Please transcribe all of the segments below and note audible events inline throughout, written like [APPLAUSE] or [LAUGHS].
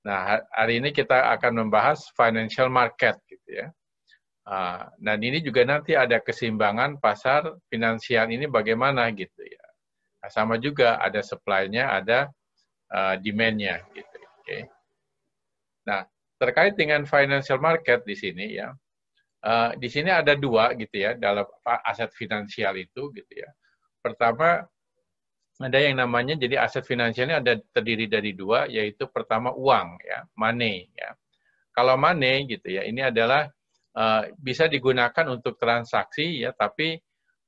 Nah, hari ini kita akan membahas financial market gitu ya. nah ini juga nanti ada keseimbangan pasar finansial ini bagaimana gitu ya. Nah, sama juga ada supply-nya, ada uh, demand-nya gitu. Oke. Okay. Nah, terkait dengan financial market di sini ya. Ah, di sini ada dua gitu ya dalam aset finansial itu gitu ya. Pertama ada yang namanya jadi aset finansialnya ada terdiri dari dua yaitu pertama uang ya money ya kalau money gitu ya ini adalah uh, bisa digunakan untuk transaksi ya tapi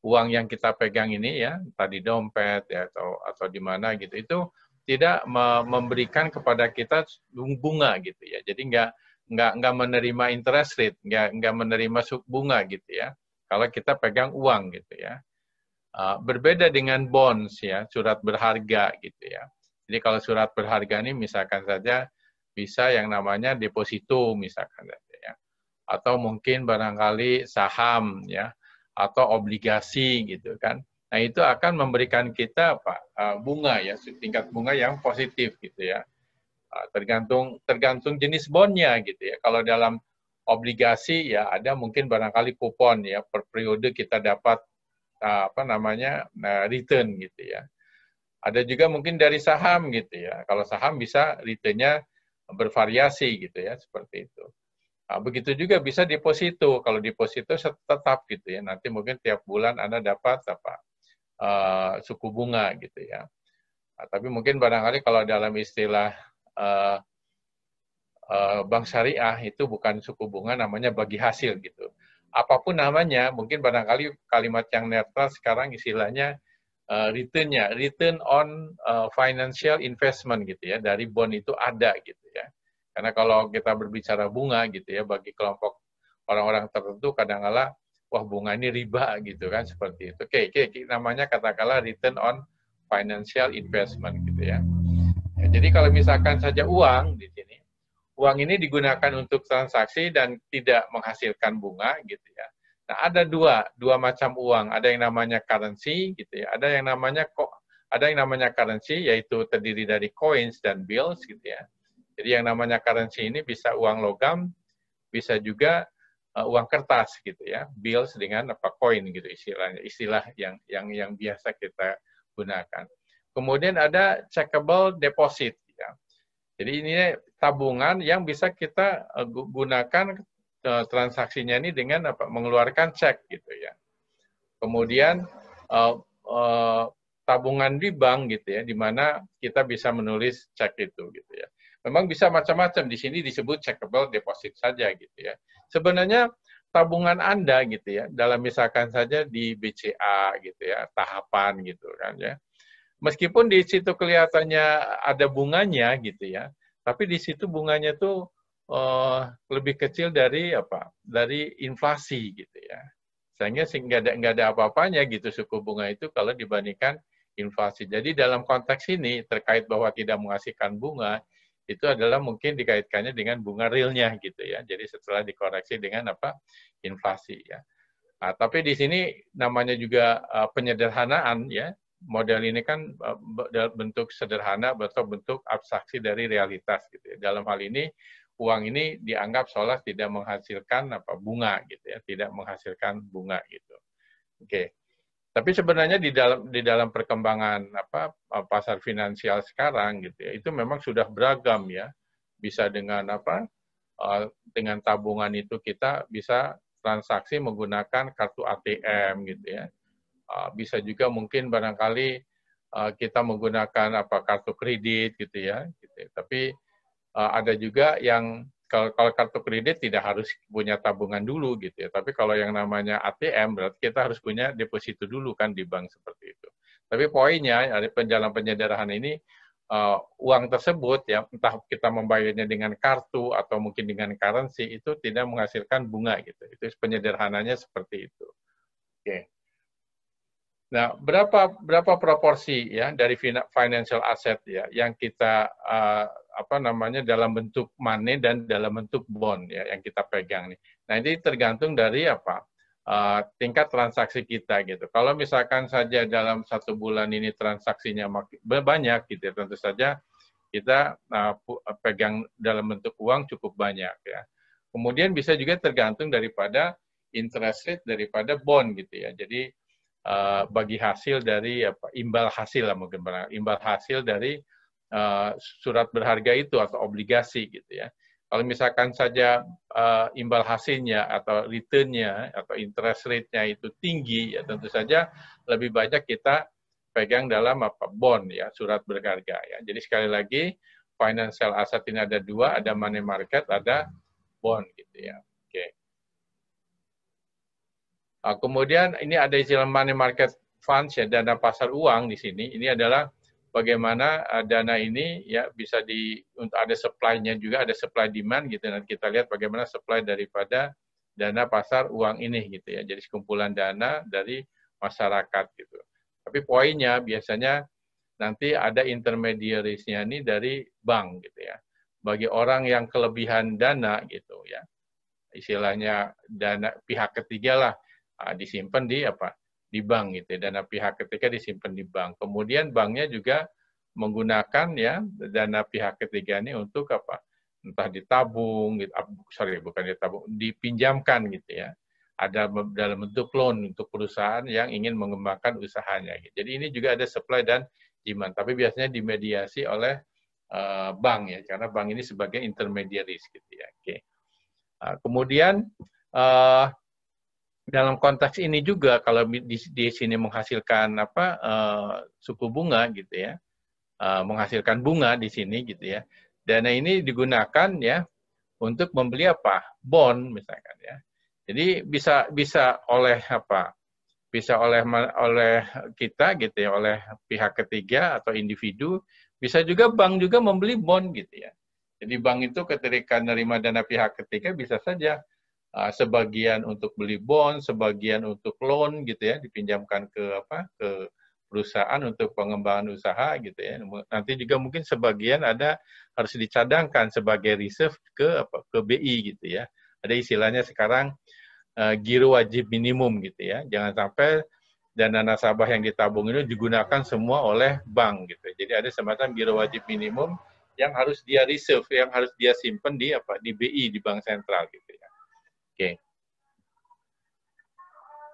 uang yang kita pegang ini ya tadi dompet ya atau atau di mana gitu itu tidak memberikan kepada kita bunga gitu ya jadi nggak nggak nggak menerima interest rate nggak nggak menerima suku bunga gitu ya kalau kita pegang uang gitu ya Eh, berbeda dengan bonds ya, surat berharga gitu ya. Jadi kalau surat berharga ini misalkan saja bisa yang namanya deposito misalkan saja ya. Atau mungkin barangkali saham ya atau obligasi gitu kan. Nah, itu akan memberikan kita apa? Eh, bunga ya, tingkat bunga yang positif gitu ya. Eh, tergantung tergantung jenis bonnya gitu ya. Kalau dalam obligasi ya ada mungkin barangkali kupon ya per periode kita dapat Eh, apa namanya eh, return gitu ya. Ada juga mungkin dari saham gitu ya. Kalau saham bisa returnnya bervariasi gitu ya seperti itu. Nah, begitu juga bisa deposito. Kalau deposito tetap gitu ya. Nanti mungkin tiap bulan Anda dapat apa uh, suku bunga gitu ya. Nah, tapi mungkin barangkali kalau dalam istilah uh, uh, bank syariah itu bukan suku bunga namanya bagi hasil gitu apapun namanya, mungkin barangkali kalimat yang netral sekarang istilahnya uh, returnnya, return on uh, financial investment gitu ya, dari bond itu ada gitu ya. Karena kalau kita berbicara bunga gitu ya, bagi kelompok orang-orang tertentu kadang-kala wah bunga ini riba gitu kan seperti itu. Oke, okay, okay, namanya katakanlah return on financial investment gitu ya. ya. Jadi kalau misalkan saja uang di sini uang ini digunakan untuk transaksi dan tidak menghasilkan bunga gitu ya. Nah, ada dua, dua macam uang. Ada yang namanya currency gitu ya. Ada yang namanya kok ada yang namanya currency yaitu terdiri dari coins dan bills gitu ya. Jadi yang namanya currency ini bisa uang logam, bisa juga uh, uang kertas gitu ya, bills dengan apa koin gitu istilahnya, istilah yang yang yang biasa kita gunakan. Kemudian ada checkable deposit jadi ini tabungan yang bisa kita eh, gunakan eh, transaksinya ini dengan apa, mengeluarkan cek gitu ya. Kemudian eh, tabungan di bank gitu ya, di mana kita bisa menulis cek itu gitu ya. Memang bisa macam-macam di sini disebut checkable deposit saja gitu ya. Sebenarnya tabungan Anda gitu ya, dalam misalkan saja di BCA gitu ya, tahapan gitu kan ya meskipun di situ kelihatannya ada bunganya gitu ya, tapi di situ bunganya tuh uh, lebih kecil dari apa? Dari inflasi gitu ya. Sehingga nggak ada nggak ada apa-apanya gitu suku bunga itu kalau dibandingkan inflasi. Jadi dalam konteks ini terkait bahwa tidak menghasilkan bunga itu adalah mungkin dikaitkannya dengan bunga realnya gitu ya. Jadi setelah dikoreksi dengan apa inflasi ya. Nah, tapi di sini namanya juga uh, penyederhanaan ya model ini kan e, bentuk sederhana atau bentuk abstraksi dari realitas gitu ya. Dalam hal ini uang ini dianggap seolah tidak menghasilkan apa bunga gitu ya, tidak menghasilkan bunga gitu. Oke. Tapi sebenarnya di dalam di dalam perkembangan apa e, pasar finansial sekarang gitu ya, itu memang sudah beragam ya. Bisa dengan apa? E, dengan tabungan itu kita bisa transaksi menggunakan kartu ATM gitu ya Ah, bisa juga mungkin barangkali ah, kita menggunakan apa kartu kredit gitu ya. Gitu. Tapi ah, ada juga yang kalau, kartu kredit tidak harus punya tabungan dulu gitu ya. Tapi kalau yang namanya ATM berarti kita harus punya deposito dulu kan di bank seperti itu. Tapi poinnya dari penjalan penyederhanaan ini uh, uang tersebut ya entah kita membayarnya dengan kartu atau mungkin dengan currency itu tidak menghasilkan bunga gitu. Itu penyederhananya seperti itu. Oke. Okay. Nah, berapa berapa proporsi ya dari financial asset ya yang kita uh, apa namanya dalam bentuk money dan dalam bentuk bond ya yang kita pegang nih. Nah, ini tergantung dari apa? Uh, tingkat transaksi kita gitu. Kalau misalkan saja dalam satu bulan ini transaksinya banyak gitu, ya, tentu saja kita uh, pegang dalam bentuk uang cukup banyak ya. Kemudian bisa juga tergantung daripada interest rate daripada bond gitu ya. Jadi uh, bagi hasil dari apa, imbal hasil lah mungkin benar. imbal hasil dari uh, surat berharga itu atau obligasi gitu ya. Kalau misalkan saja uh, imbal hasilnya atau returnnya atau interest rate-nya itu tinggi, ya tentu saja lebih banyak kita pegang dalam apa bond ya surat berharga ya. Jadi sekali lagi financial asset ini ada dua, ada money market, ada bond gitu ya. Oke. Okay. Uh, kemudian ini ada istilah money market funds ya dana pasar uang di sini. Ini adalah bagaimana uh, dana ini ya bisa di untuk ada supply-nya juga ada supply demand gitu Nanti kita lihat bagaimana supply daripada dana pasar uang ini gitu ya. Jadi sekumpulan dana dari masyarakat gitu. Tapi poinnya biasanya nanti ada intermediarisnya ini dari bank gitu ya. Bagi orang yang kelebihan dana gitu ya. Istilahnya dana pihak ketiga lah Ah, disimpan di apa di bank gitu ya. dana pihak ketiga disimpan di bank kemudian banknya juga menggunakan ya dana pihak ketiga ini untuk apa entah ditabung gitu ah, sorry bukan ditabung dipinjamkan gitu ya ada dalam bentuk loan untuk perusahaan yang ingin mengembangkan usahanya gitu. jadi ini juga ada supply dan demand tapi biasanya dimediasi oleh uh, bank ya karena bank ini sebagai intermediaris gitu ya oke okay. nah, kemudian uh, dalam konteks ini juga kalau di, di sini menghasilkan apa uh, suku bunga gitu ya, uh, menghasilkan bunga di sini gitu ya. Dana ini digunakan ya untuk membeli apa? Bond misalkan ya. Jadi bisa bisa oleh apa? Bisa oleh oleh kita gitu ya, oleh pihak ketiga atau individu, bisa juga bank juga membeli bond gitu ya. Jadi bank itu ketika menerima dana pihak ketiga bisa saja Ah, sebagian untuk beli bond, sebagian untuk loan gitu ya, dipinjamkan ke apa ke perusahaan untuk pengembangan usaha gitu ya. Nanti juga mungkin sebagian ada harus dicadangkan sebagai reserve ke apa ke BI gitu ya. Ada istilahnya sekarang uh, giro wajib minimum gitu ya. Jangan sampai dana nasabah yang ditabung itu digunakan semua oleh bank gitu. Jadi ada semacam giro wajib minimum yang harus dia reserve, yang harus dia simpan di apa di BI di bank sentral gitu. Ya. Oke.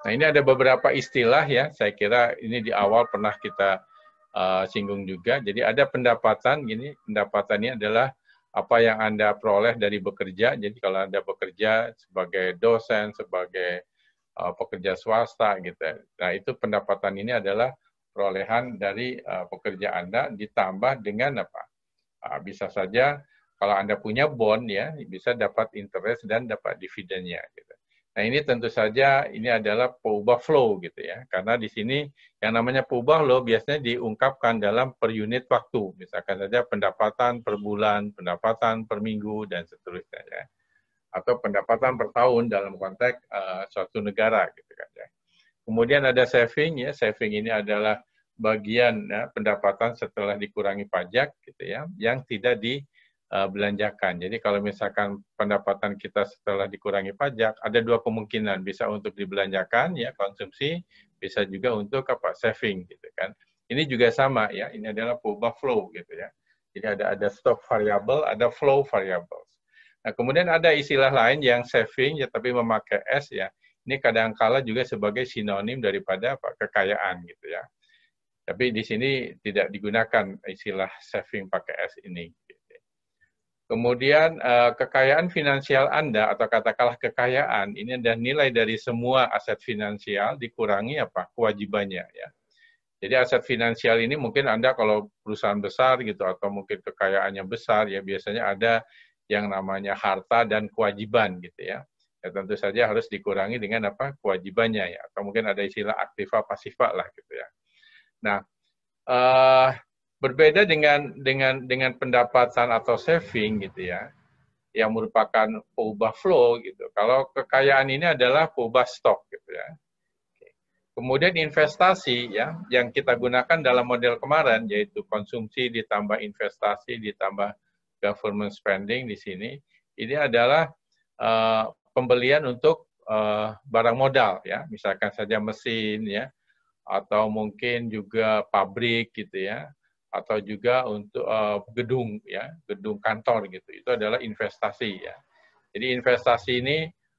Nah ini ada beberapa istilah ya, saya kira ini di awal pernah kita uh, singgung juga. Jadi ada pendapatan, gini pendapatannya adalah apa yang Anda peroleh dari bekerja. Jadi kalau Anda bekerja sebagai dosen, sebagai uh, pekerja swasta gitu. Nah, itu pendapatan ini adalah perolehan dari uh, pekerja Anda ditambah dengan apa? Uh, bisa saja kalau Anda punya bond ya, bisa dapat interest dan dapat dividennya. Gitu. Nah ini tentu saja ini adalah perubah flow gitu ya. Karena di sini yang namanya perubah loh biasanya diungkapkan dalam per unit waktu. Misalkan saja pendapatan per bulan, pendapatan per minggu, dan seterusnya ya. Atau pendapatan per tahun dalam konteks uh, suatu negara gitu kan ya. Kemudian ada saving ya, saving ini adalah bagian ya, pendapatan setelah dikurangi pajak gitu ya, yang tidak di Eh, belanjakan. Jadi kalau misalkan pendapatan kita setelah dikurangi pajak, ada dua kemungkinan bisa untuk dibelanjakan ya konsumsi, bisa juga untuk apa saving gitu kan. Ini juga sama ya, ini adalah boba flow gitu ya. Jadi ada ada stock variable, ada flow variables. Nah, kemudian ada istilah lain yang saving ya tapi memakai S ya. Ini kadangkala juga sebagai sinonim daripada apa, kekayaan gitu ya. Tapi di sini tidak digunakan istilah saving pakai S ini. Kemudian eh, kekayaan finansial Anda atau katakanlah kekayaan ini adalah nilai dari semua aset finansial dikurangi apa kewajibannya ya. Jadi aset finansial ini mungkin Anda kalau perusahaan besar gitu atau mungkin kekayaannya besar ya biasanya ada yang namanya harta dan kewajiban gitu ya. Ya tentu saja harus dikurangi dengan apa kewajibannya ya atau mungkin ada istilah aktiva pasiva lah gitu ya. Nah, uh, Berbeda dengan dengan dengan pendapatan atau saving gitu ya, yang merupakan peubah flow gitu. Kalau kekayaan ini adalah peubah stok gitu ya. Kemudian investasi ya yang kita gunakan dalam model kemarin yaitu konsumsi ditambah investasi ditambah government spending di sini ini adalah uh, pembelian untuk uh, barang modal ya misalkan saja mesin ya atau mungkin juga pabrik gitu ya atau juga untuk eh, gedung ya gedung kantor gitu itu adalah investasi ya jadi investasi ini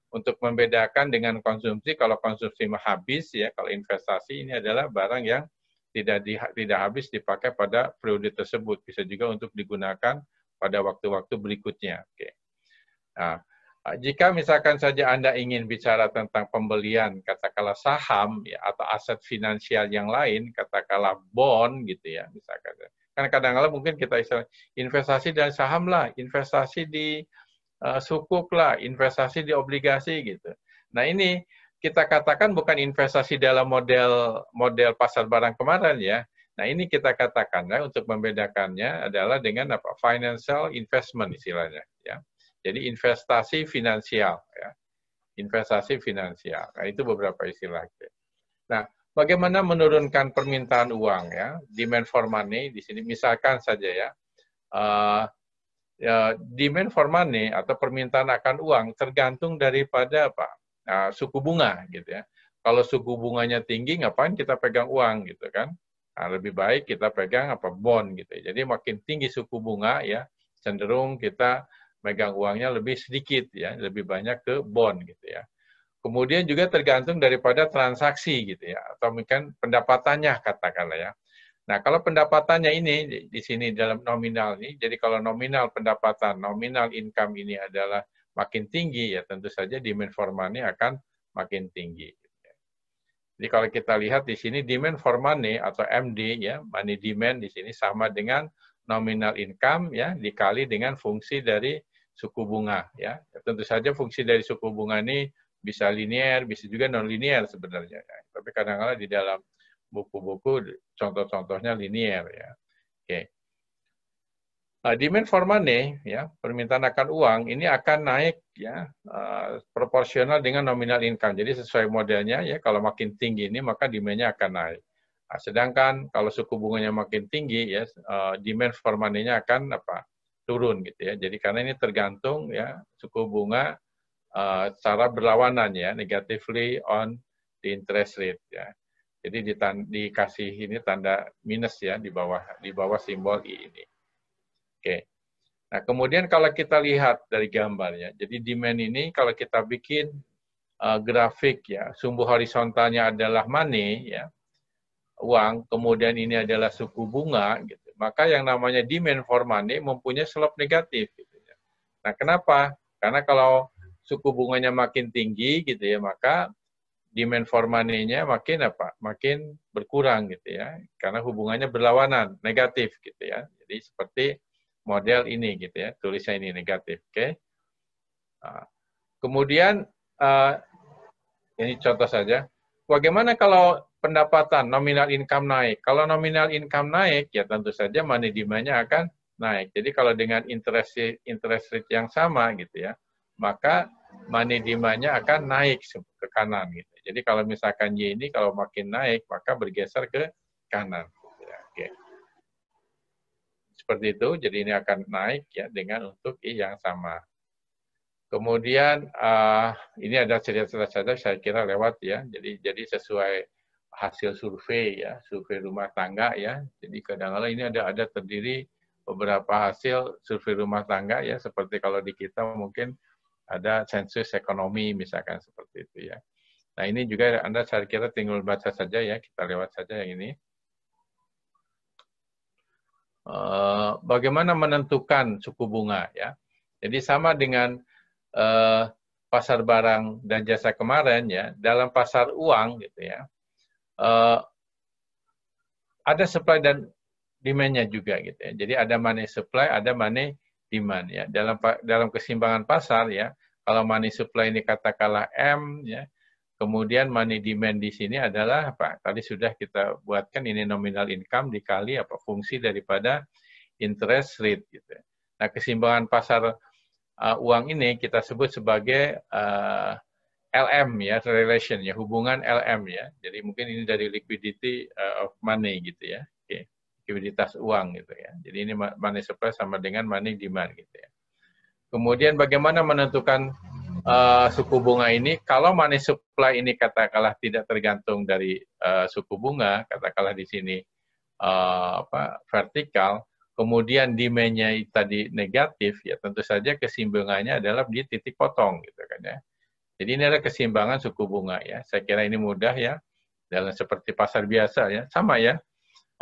untuk membedakan dengan konsumsi kalau konsumsi habis ya kalau investasi ini adalah barang yang tidak di, tidak habis dipakai pada periode tersebut bisa juga untuk digunakan pada waktu-waktu berikutnya oke nah jika misalkan saja Anda ingin bicara tentang pembelian katakanlah saham ya, atau aset finansial yang lain, katakanlah bond gitu ya, misalkan. karena kadang-kadang mungkin kita istilah investasi dan saham lah, investasi di uh, eh, sukuk lah, investasi di obligasi gitu. Nah, ini kita katakan bukan investasi dalam model model pasar barang kemarin ya. Nah, ini kita katakan ya, untuk membedakannya adalah dengan apa? financial investment istilahnya. Jadi investasi finansial. Ya. Investasi finansial. Nah, itu beberapa istilah. Nah, bagaimana menurunkan permintaan uang ya? Demand for money di sini misalkan saja ya. Uh, uh, demand for money atau permintaan akan uang tergantung daripada apa? Uh, suku bunga gitu ya. Kalau suku bunganya tinggi ngapain kita pegang uang gitu kan? Nah, lebih baik kita pegang apa bond gitu. Ya. Jadi makin tinggi suku bunga ya, cenderung kita megang uangnya lebih sedikit ya, lebih banyak ke bond gitu ya. Kemudian juga tergantung daripada transaksi gitu ya, atau mungkin pendapatannya katakanlah ya. Nah kalau pendapatannya ini di sini dalam nominal ini, jadi kalau nominal pendapatan, nominal income ini adalah makin tinggi ya tentu saja demand for money akan makin tinggi. Gitu, ya. Jadi kalau kita lihat di sini demand for money atau MD ya, money demand di sini sama dengan nominal income ya dikali dengan fungsi dari suku bunga ya. Tentu saja fungsi dari suku bunga ini bisa linier, bisa juga non-linier sebenarnya. Ya. Tapi kadang-kadang di dalam buku-buku contoh-contohnya linier ya. Oke. Okay. Uh, demand for money ya permintaan akan uang ini akan naik ya uh, proporsional dengan nominal income jadi sesuai modelnya ya kalau makin tinggi ini maka demandnya akan naik nah, sedangkan kalau suku bunganya makin tinggi ya eh, demand for money-nya akan apa turun gitu ya. Jadi karena ini tergantung ya suku bunga uh, eh, secara berlawanan ya negatively on the interest rate ya. Jadi di dikasih ini tanda minus ya di bawah di bawah simbol i ini. Oke. Okay. Nah, kemudian kalau kita lihat dari gambarnya, jadi demand ini kalau kita bikin uh, grafik ya, sumbu horizontalnya adalah money ya, uang, kemudian ini adalah suku bunga gitu maka yang namanya demand for money mempunyai slope negatif. Gitu ya. Nah, kenapa? Karena kalau suku bunganya makin tinggi gitu ya, maka demand for money-nya makin apa? Makin berkurang gitu ya. Karena hubungannya berlawanan, negatif gitu ya. Jadi seperti model ini gitu ya, tulisnya ini negatif, oke. Okay? Nah, kemudian uh, ini contoh saja. Bagaimana kalau pendapatan nominal income naik? Kalau nominal income naik, ya tentu saja money demand-nya akan naik. Jadi kalau dengan interest rate, interest rate yang sama gitu ya, maka money demand-nya akan naik ke kanan gitu. Jadi kalau misalkan Y ini kalau makin naik, maka bergeser ke kanan. Gitu ya. Oke. Seperti itu, jadi ini akan naik ya dengan untuk I yang sama. Kemudian uh, ini ada cerita-cerita saya kira lewat ya. Jadi jadi sesuai hasil survei ya, survei rumah tangga ya. Jadi kadang-kadang ini ada ada terdiri beberapa hasil survei rumah tangga ya seperti kalau di kita mungkin ada sensus ekonomi misalkan seperti itu ya. Nah ini juga Anda saya kira tinggal baca saja ya, kita lewat saja yang ini. Ah, bagaimana menentukan suku bunga ya. Jadi sama dengan eh, pasar barang dan jasa kemarin ya, dalam pasar uang gitu ya, eh, ada supply dan demand-nya juga gitu ya. Jadi ada money supply, ada money demand ya. Dalam dalam kesimbangan pasar ya, kalau money supply ini katakanlah M ya, Kemudian money demand di sini adalah apa? Tadi sudah kita buatkan ini nominal income dikali apa fungsi daripada interest rate gitu. Ya. Nah, kesimbangan pasar uh, uang ini kita sebut sebagai uh, eh, LM ya relation ya hubungan LM ya. Jadi mungkin ini dari liquidity uh, of money gitu ya. Okay. Likuiditas uang gitu ya. Jadi ini money supply sama dengan money demand gitu ya. Kemudian bagaimana menentukan uh, suku bunga ini? Kalau money supply ini katakanlah tidak tergantung dari uh, suku bunga, katakanlah di sini uh, apa vertikal, kemudian demandnya tadi negatif, ya tentu saja kesimbangannya adalah di titik potong gitu kan ya. Jadi ini adalah kesimbangan suku bunga ya. Saya kira ini mudah ya, dalam seperti pasar biasa ya, sama ya.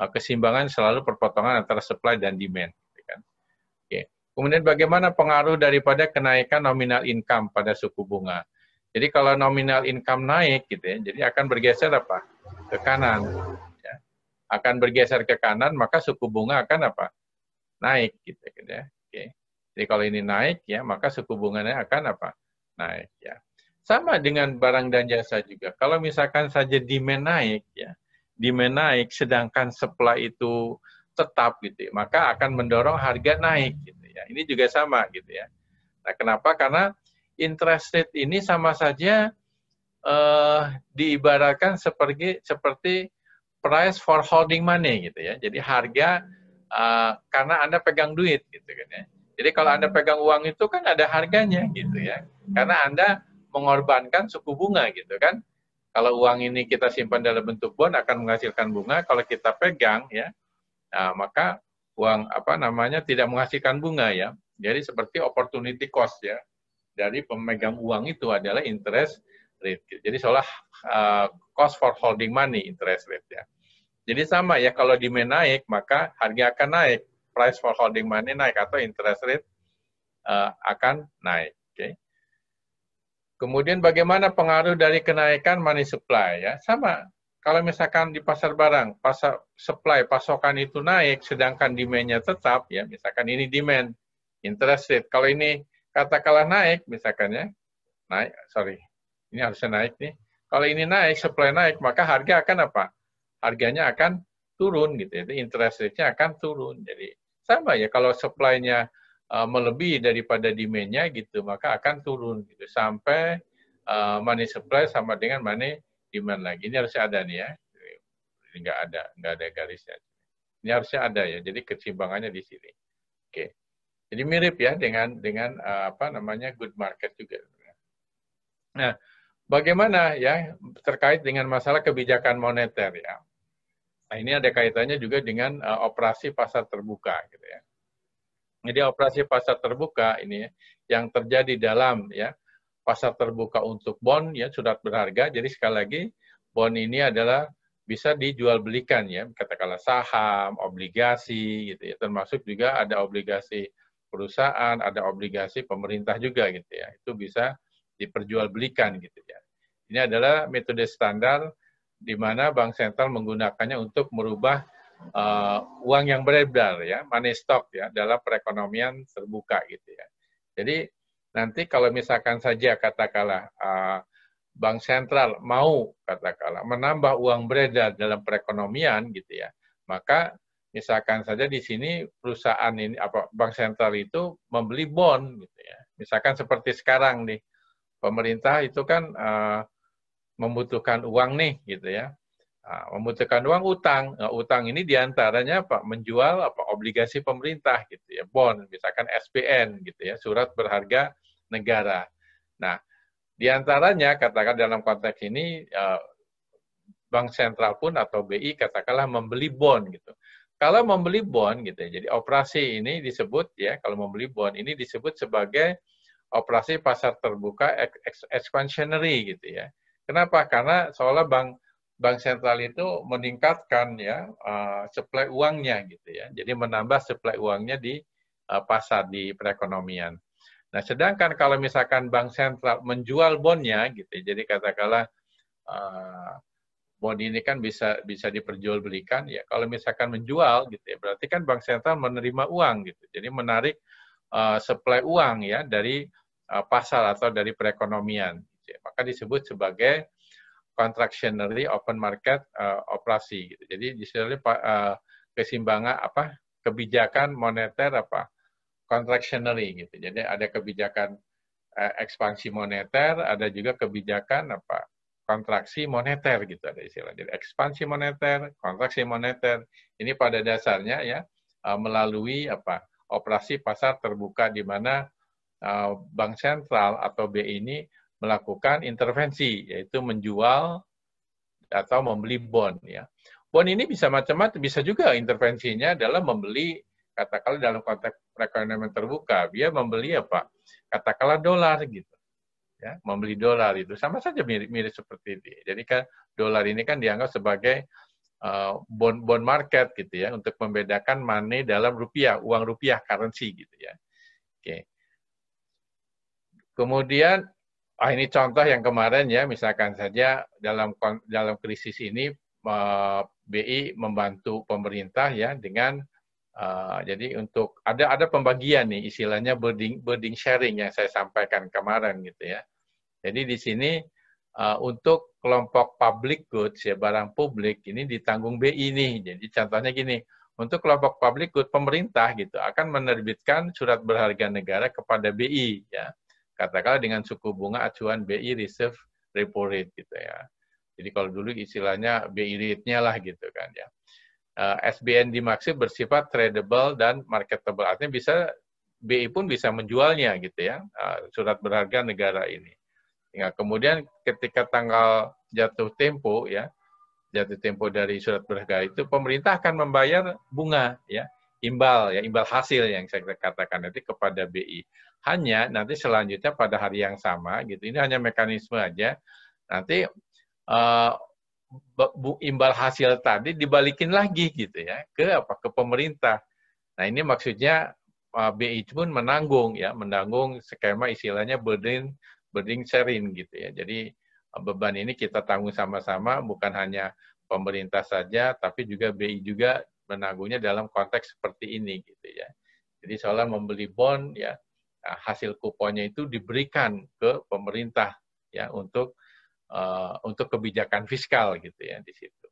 Eh, kesimbangan selalu perpotongan antara supply dan demand. Gitu kan. Oke. Kemudian bagaimana pengaruh daripada kenaikan nominal income pada suku bunga? Jadi kalau nominal income naik gitu ya, jadi akan bergeser apa? Ke kanan. Ya. Akan bergeser ke kanan, maka suku bunga akan apa? naik gitu kan ya. Oke. Jadi kalau ini naik ya maka suku bunganya akan apa? Naik ya. Sama dengan barang dan jasa juga. Kalau misalkan saja demand naik ya, demand naik sedangkan supply itu tetap gitu ya, maka akan mendorong harga naik gitu ya. Ini juga sama gitu ya. Nah, kenapa? Karena interest rate ini sama saja eh, diibaratkan seperti seperti price for holding money gitu ya. Jadi harga uh, karena Anda pegang duit gitu kan ya. Jadi kalau Anda pegang uang itu kan ada harganya gitu ya. Karena Anda mengorbankan suku bunga gitu kan. Kalau uang ini kita simpan dalam bentuk bond akan menghasilkan bunga, kalau kita pegang ya, nah, maka uang apa namanya tidak menghasilkan bunga ya. Jadi seperti opportunity cost ya dari pemegang uang itu adalah interest rate. Jadi seolah uh, cost for holding money interest rate ya. Jadi sama ya, kalau demand naik, maka harga akan naik. Price for holding money naik atau interest rate uh, akan naik. Okay. Kemudian bagaimana pengaruh dari kenaikan money supply? ya Sama, kalau misalkan di pasar barang, pasar supply, pasokan itu naik, sedangkan demand-nya tetap, ya misalkan ini demand, interest rate. Kalau ini katakanlah naik, misalkan ya, naik, sorry, ini harusnya naik nih. Kalau ini naik, supply naik, maka harga akan apa? harganya akan turun gitu ya. Interest rate-nya akan turun. Jadi sama ya kalau supply-nya eh, melebihi daripada demand-nya gitu, maka akan turun gitu sampai uh, money supply sama dengan money demand lagi. Ini harusnya ada nih ya. Ini Nggak ada, nggak ada garisnya. Ini harusnya ada ya. Jadi keseimbangannya di sini. Oke. Jadi mirip ya dengan dengan eh, apa namanya good market juga. Nah, bagaimana ya terkait dengan masalah kebijakan moneter ya. Nah ini ada kaitannya juga dengan uh, operasi pasar terbuka gitu ya. Jadi operasi pasar terbuka ini ya, yang terjadi dalam ya pasar terbuka untuk bond ya surat berharga. Jadi sekali lagi bond ini adalah bisa dijual belikan ya katakanlah saham, obligasi gitu ya. Termasuk juga ada obligasi perusahaan, ada obligasi pemerintah juga gitu ya. Itu bisa diperjualbelikan gitu ya. Ini adalah metode standar di mana bank sentral menggunakannya untuk merubah uh, uang yang beredar ya, money stock ya dalam perekonomian terbuka gitu ya. Jadi nanti kalau misalkan saja katakanlah uh, bank sentral mau katakanlah menambah uang beredar dalam perekonomian gitu ya, maka misalkan saja di sini perusahaan ini apa bank sentral itu membeli bond gitu ya. Misalkan seperti sekarang nih pemerintah itu kan uh, membutuhkan uang nih gitu ya. Nah, membutuhkan uang utang. Nah, utang ini diantaranya apa? Menjual apa obligasi pemerintah gitu ya, bond, misalkan SPN gitu ya, surat berharga negara. Nah, diantaranya katakan dalam konteks ini eh, bank sentral pun atau BI katakanlah membeli bond gitu. Kalau membeli bond gitu ya, jadi operasi ini disebut ya, kalau membeli bond ini disebut sebagai operasi pasar terbuka expansionary gitu ya Kenapa? Karena seolah bank bank sentral itu meningkatkan ya uh, supply uangnya gitu ya. Jadi menambah supply uangnya di uh, pasar di perekonomian. Nah, sedangkan kalau misalkan bank sentral menjual bonnya gitu, ya, jadi katakanlah uh, eh, bon ini kan bisa bisa diperjualbelikan ya. Kalau misalkan menjual gitu ya, berarti kan bank sentral menerima uang gitu. Jadi menarik uh, supply uang ya dari uh, pasar atau dari perekonomian gitu ya. Maka disebut sebagai contractionary open market uh, operasi. Gitu. Jadi disebutnya uh, eh, kesimbangan apa kebijakan moneter apa contractionary gitu. Jadi ada kebijakan uh, ekspansi moneter, ada juga kebijakan apa kontraksi moneter gitu ada istilah. Jadi ekspansi moneter, kontraksi moneter. Ini pada dasarnya ya uh, melalui apa operasi pasar terbuka di mana uh, bank sentral atau BI ini melakukan intervensi yaitu menjual atau membeli bond ya. Bond ini bisa macam-macam, bisa juga intervensinya adalah membeli katakanlah dalam konteks perekonomian terbuka, dia membeli apa? Katakanlah dolar gitu. Ya, membeli dolar itu sama saja mirip-mirip seperti ini. Jadi kan dolar ini kan dianggap sebagai uh, eh, bond bond market gitu ya untuk membedakan money dalam rupiah, uang rupiah currency gitu ya. Oke. Okay. Kemudian ah ini contoh yang kemarin ya misalkan saja dalam dalam krisis ini BI membantu pemerintah ya dengan uh, jadi untuk ada ada pembagian nih istilahnya burden burden sharing yang saya sampaikan kemarin gitu ya. Jadi di sini uh, untuk kelompok public goods ya barang publik ini ditanggung BI nih. Jadi contohnya gini, untuk kelompok public good pemerintah gitu akan menerbitkan surat berharga negara kepada BI ya katakanlah dengan suku bunga acuan BI reserve repo rate gitu ya. Jadi kalau dulu istilahnya BI rate-nya lah gitu kan ya. Eh, SBN dimaksud bersifat tradable dan marketable. Artinya bisa BI pun bisa menjualnya gitu ya, eh, surat berharga negara ini. Nah kemudian ketika tanggal jatuh tempo ya, jatuh tempo dari surat berharga itu pemerintah akan membayar bunga ya, imbal ya, imbal hasil yang saya katakan nanti kepada BI. Hanya nanti selanjutnya pada hari yang sama gitu. Ini hanya mekanisme aja. Nanti uh, imbal hasil tadi dibalikin lagi gitu ya ke apa ke pemerintah. Nah ini maksudnya uh, eh, BI pun menanggung ya menanggung skema istilahnya burden burden sharing gitu ya. Jadi eh, beban ini kita tanggung sama-sama bukan hanya pemerintah saja tapi juga BI juga menanggungnya dalam konteks seperti ini gitu ya. Jadi seolah membeli bond ya Eh, hasil kuponnya itu diberikan ke pemerintah ya untuk uh, untuk kebijakan fiskal gitu ya di situ.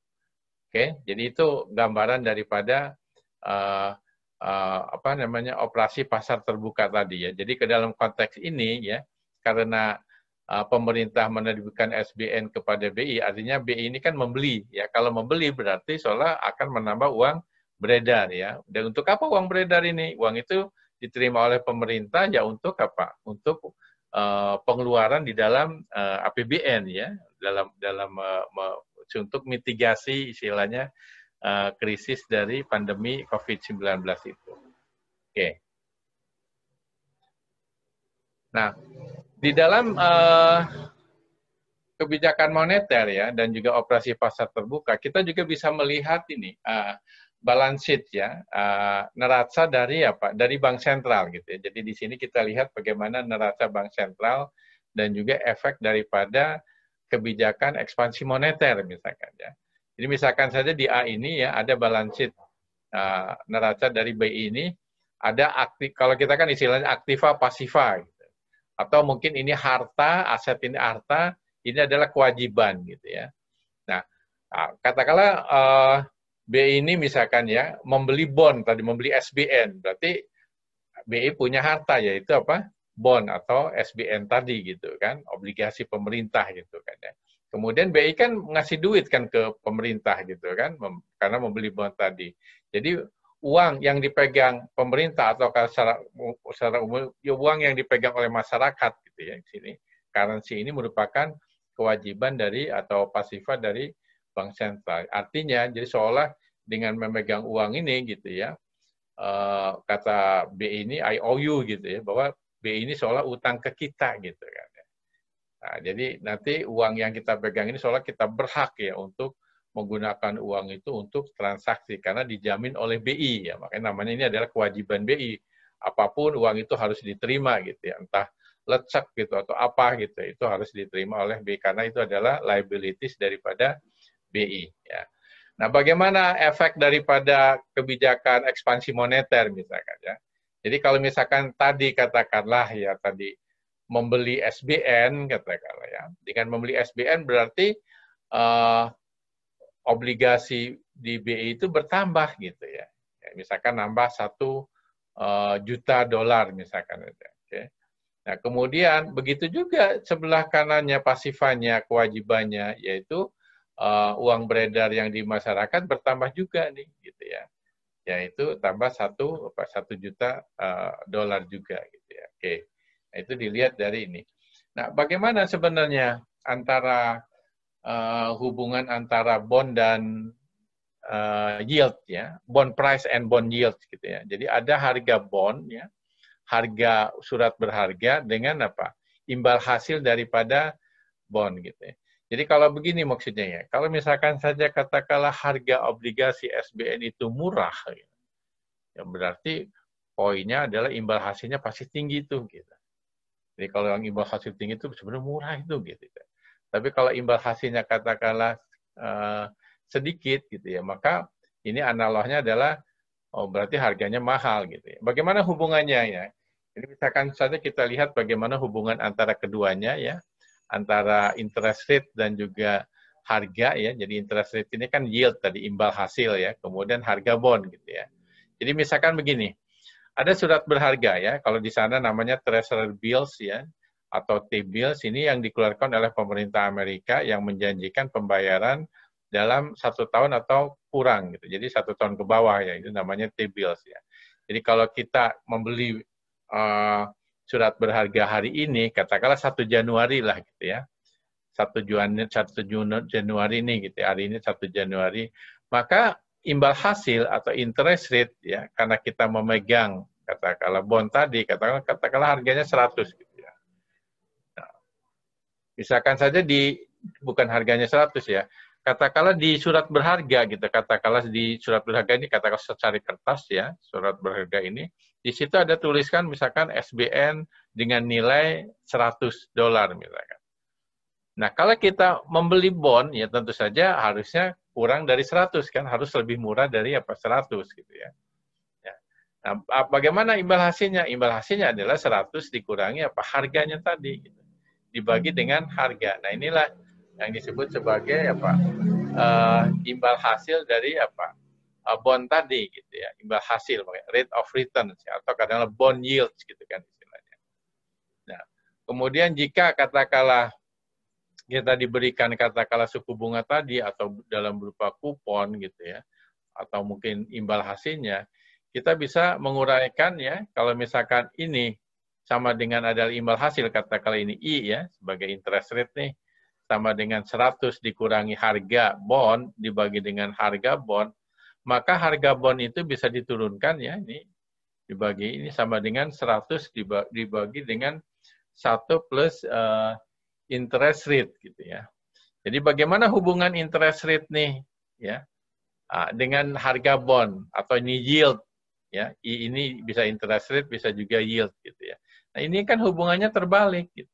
Oke, jadi itu gambaran daripada uh, uh, apa namanya operasi pasar terbuka tadi ya. Jadi ke dalam konteks ini ya karena pemerintah menerbitkan SBN kepada BI artinya BI ini kan membeli ya. Kalau membeli berarti seolah akan menambah uang beredar ya. Dan untuk apa uang beredar ini? Uang itu diterima oleh pemerintah ya untuk apa? Untuk uh, pengeluaran di dalam uh, eh, APBN ya, dalam dalam uh, untuk mitigasi istilahnya uh, krisis dari pandemi COVID-19 itu. Oke. Okay. Nah, di dalam uh, kebijakan moneter ya dan juga operasi pasar terbuka, kita juga bisa melihat ini uh, balance sheet ya uh, neraca dari apa dari bank sentral gitu ya. Jadi di sini kita lihat bagaimana neraca bank sentral dan juga efek daripada kebijakan ekspansi moneter misalkan ya. Jadi misalkan saja di A ini ya ada balance sheet uh, neraca dari BI ini ada aktif kalau kita kan istilahnya aktiva pasiva gitu. Atau mungkin ini harta, aset ini harta, ini adalah kewajiban gitu ya. Nah, ah, katakanlah uh, BI ini misalkan ya membeli bond tadi membeli SBN berarti BI punya harta yaitu apa bond atau SBN tadi gitu kan obligasi pemerintah gitu kan ya kemudian BI kan ngasih duit kan ke pemerintah gitu kan mem, karena membeli bond tadi jadi uang yang dipegang pemerintah atau secara, secara umum ya uang yang dipegang oleh masyarakat gitu ya di sini currency ini merupakan kewajiban dari atau pasifa dari bank sentral. Artinya jadi seolah dengan memegang uang ini gitu ya, eh, kata B ini IOU gitu ya, bahwa B ini seolah utang ke kita gitu kan. Ya. Nah, jadi nanti uang yang kita pegang ini seolah kita berhak ya untuk menggunakan uang itu untuk transaksi karena dijamin oleh BI ya makanya namanya ini adalah kewajiban BI apapun uang itu harus diterima gitu ya entah lecek gitu atau apa gitu ya, itu harus diterima oleh BI karena itu adalah liabilities daripada BI. Ya. Nah, bagaimana efek daripada kebijakan ekspansi moneter misalkan ya? Jadi kalau misalkan tadi katakanlah ya tadi membeli SBN katakanlah ya, dengan membeli SBN berarti uh, obligasi di BI itu bertambah gitu ya. ya misalkan nambah satu uh, juta dolar misalkan. Ya, oke. Okay. Nah kemudian begitu juga sebelah kanannya pasifannya kewajibannya yaitu uh, uang beredar yang di masyarakat bertambah juga nih gitu ya yaitu tambah satu satu juta uh, dolar juga gitu ya oke okay. nah, itu dilihat dari ini nah bagaimana sebenarnya antara uh, hubungan antara bond dan uh, yield ya bond price and bond yield gitu ya jadi ada harga bond ya harga surat berharga dengan apa imbal hasil daripada bond gitu ya jadi kalau begini maksudnya ya, kalau misalkan saja katakanlah harga obligasi SBN itu murah, gitu, ya berarti poinnya adalah imbal hasilnya pasti tinggi tuh. Gitu. Jadi kalau yang imbal hasil tinggi itu sebenarnya murah itu gitu. Kan. Tapi kalau imbal hasilnya katakanlah eh, sedikit gitu ya, maka ini analognya adalah oh berarti harganya mahal gitu ya. Bagaimana hubungannya ya? Jadi misalkan saja kita lihat bagaimana hubungan antara keduanya ya antara interest rate dan juga harga ya. Jadi interest rate ini kan yield tadi imbal hasil ya, kemudian harga bond gitu ya. Jadi misalkan begini, ada surat berharga ya, kalau di sana namanya treasury bills ya atau T-bills ini yang dikeluarkan oleh pemerintah Amerika yang menjanjikan pembayaran dalam satu tahun atau kurang gitu. Jadi satu tahun ke bawah ya itu namanya T-bills ya. Jadi kalau kita membeli uh, surat berharga hari ini, katakanlah 1 Januari lah gitu ya. 1 Januari, 1 Januari ini gitu, ya, hari ini 1 Januari, maka imbal hasil atau interest rate ya karena kita memegang katakanlah bond tadi katakanlah katakanlah harganya 100 gitu ya. Nah, misalkan saja di bukan harganya 100 ya. Katakanlah di surat berharga gitu, katakanlah di surat berharga ini katakanlah secari kertas ya, surat berharga ini di situ ada tuliskan misalkan SBN dengan nilai 100 dolar misalkan. Nah, kalau kita membeli bond ya tentu saja harusnya kurang dari 100 kan, harus lebih murah dari apa 100 gitu ya. ya. Nah, bagaimana imbal hasilnya? Imbal hasilnya adalah 100 dikurangi apa harganya tadi gitu. Dibagi dengan harga. Nah, inilah yang disebut sebagai apa? Uh, imbal hasil dari apa? uh, bond tadi gitu ya imbal hasil pakai rate of return, ya, atau kadang bond yield, gitu kan istilahnya. Nah, kemudian jika katakanlah kita diberikan katakanlah suku bunga tadi atau dalam berupa kupon gitu ya atau mungkin imbal hasilnya kita bisa menguraikan ya kalau misalkan ini sama dengan ada imbal hasil katakanlah ini i ya sebagai interest rate nih sama dengan 100 dikurangi harga bond dibagi dengan harga bond maka harga bond itu bisa diturunkan ya ini dibagi ini sama dengan 100 dibagi dengan 1 plus uh, interest rate gitu ya. Jadi bagaimana hubungan interest rate nih ya ah, dengan harga bond atau ini yield ya ini bisa interest rate bisa juga yield gitu ya. Nah ini kan hubungannya terbalik gitu.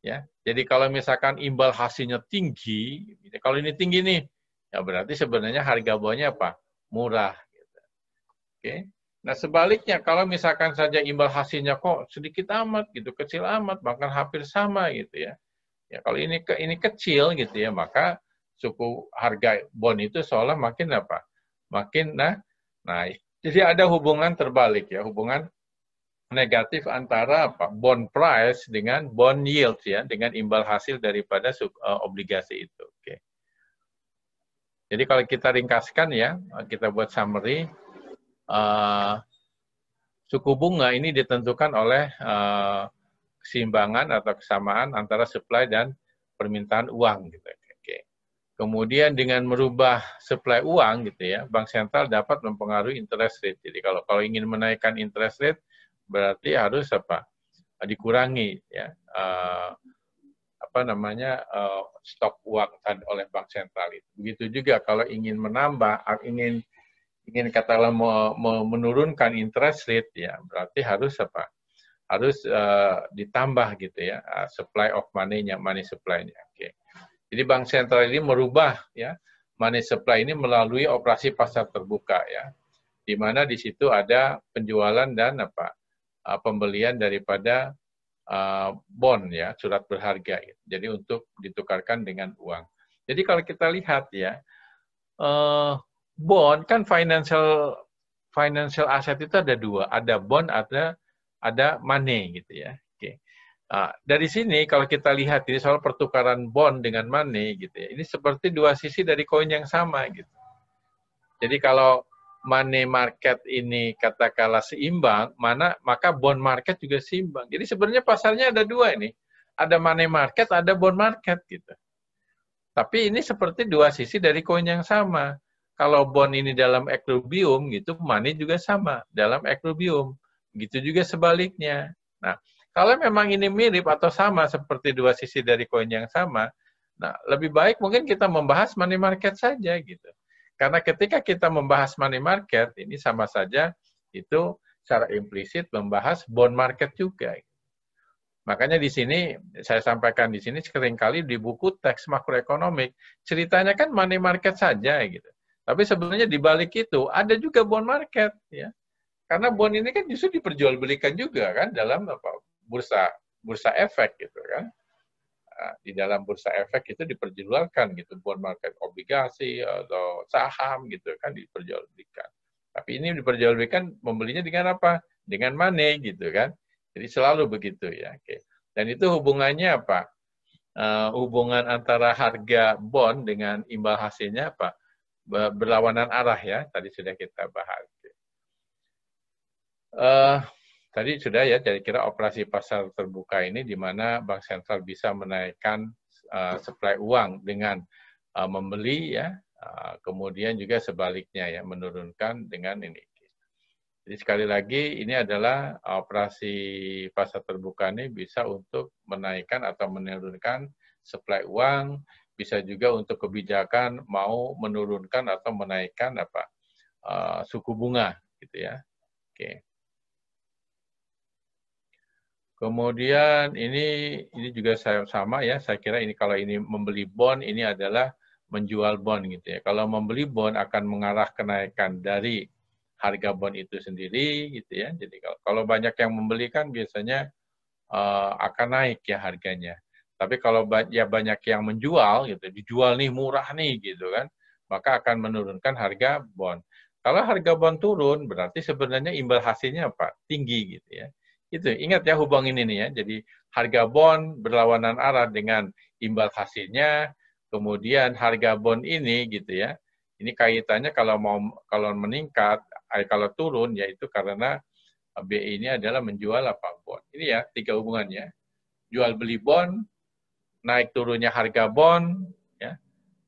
Ya, jadi kalau misalkan imbal hasilnya tinggi, gitu ya. kalau ini tinggi nih, Ya berarti sebenarnya harga bonnya apa? Murah. Gitu. Oke. Nah sebaliknya kalau misalkan saja imbal hasilnya kok sedikit amat gitu, kecil amat, bahkan hampir sama gitu ya. Ya kalau ini ke, ini kecil gitu ya, maka suku harga bon itu seolah makin apa? Makin nah, naik jadi ada hubungan terbalik ya, hubungan negatif antara apa bond price dengan bond yield ya dengan imbal hasil daripada sub, uh, obligasi itu. Jadi kalau kita ringkaskan ya, kita buat summary, uh, suku bunga ini ditentukan oleh uh, keseimbangan atau kesamaan antara supply dan permintaan uang. Gitu. Okay. Kemudian dengan merubah supply uang, gitu ya, bank sentral dapat mempengaruhi interest rate. Jadi kalau kalau ingin menaikkan interest rate, berarti harus apa? Dikurangi ya. Uh, apa namanya uh, stok uang oleh bank sentral itu. Begitu juga kalau ingin menambah, ingin ingin katakanlah mau, menurunkan interest rate ya berarti harus apa? Harus uh, ditambah gitu ya uh, supply of money-nya, money supply-nya. Oke. Okay. Jadi bank sentral ini merubah ya money supply ini melalui operasi pasar terbuka ya. Di mana di situ ada penjualan dan apa? Uh, pembelian daripada Eh, bond ya, surat berharga. Jadi untuk ditukarkan dengan uang. Jadi kalau kita lihat ya, eh, bond kan financial financial asset itu ada dua, ada bond, ada ada money gitu ya. Oke. Ah, dari sini kalau kita lihat ini soal pertukaran bond dengan money gitu ya. Ini seperti dua sisi dari koin yang sama gitu. Jadi kalau money market ini katakanlah seimbang, mana maka bond market juga seimbang. Jadi sebenarnya pasarnya ada dua ini. Ada money market, ada bond market gitu. Tapi ini seperti dua sisi dari koin yang sama. Kalau bond ini dalam equilibrium gitu, money juga sama dalam equilibrium. Gitu juga sebaliknya. Nah, kalau memang ini mirip atau sama seperti dua sisi dari koin yang sama, nah lebih baik mungkin kita membahas money market saja gitu. Karena ketika kita membahas money market, ini sama saja itu secara implisit membahas bond market juga. Makanya di sini saya sampaikan di sini seringkali di buku teks makroekonomik ceritanya kan money market saja gitu. Tapi sebenarnya di balik itu ada juga bond market ya. Karena bond ini kan justru diperjualbelikan juga kan dalam apa bursa bursa efek gitu kan. Nah, di dalam bursa efek itu diperjualkan gitu bond market obligasi atau saham gitu kan diperjualbelikan tapi ini diperjualbelikan membelinya dengan apa dengan money gitu kan jadi selalu begitu ya oke dan itu hubungannya apa uh, hubungan antara harga bond dengan imbal hasilnya apa berlawanan arah ya tadi sudah kita bahas uh, Tadi sudah ya, jadi kira operasi pasar terbuka ini di mana bank sentral bisa menaikkan uh, eh, supply uang dengan uh, membeli ya, uh, kemudian juga sebaliknya ya menurunkan dengan ini. Jadi sekali lagi ini adalah operasi pasar terbuka ini bisa untuk menaikkan atau menurunkan supply uang, bisa juga untuk kebijakan mau menurunkan atau menaikkan apa uh, suku bunga gitu ya. Oke. Okay. Kemudian ini ini juga sama ya, saya kira ini kalau ini membeli bond ini adalah menjual bond gitu ya. Kalau membeli bond akan mengarah kenaikan dari harga bond itu sendiri gitu ya. Jadi kalau, kalau banyak yang membeli kan biasanya uh, akan naik ya harganya. Tapi kalau ya banyak yang menjual gitu, dijual nih murah nih gitu kan, maka akan menurunkan harga bond. Kalau harga bond turun berarti sebenarnya imbal hasilnya apa? Tinggi gitu ya. Itu ingat ya hubungin ini ya. Jadi harga bond berlawanan arah dengan imbal hasilnya, kemudian harga bond ini gitu ya. Ini kaitannya kalau mau kalau meningkat, eh, kalau turun yaitu karena BI ini adalah menjual apa bond. Ini ya tiga hubungannya. Jual beli bond, naik turunnya harga bond, ya.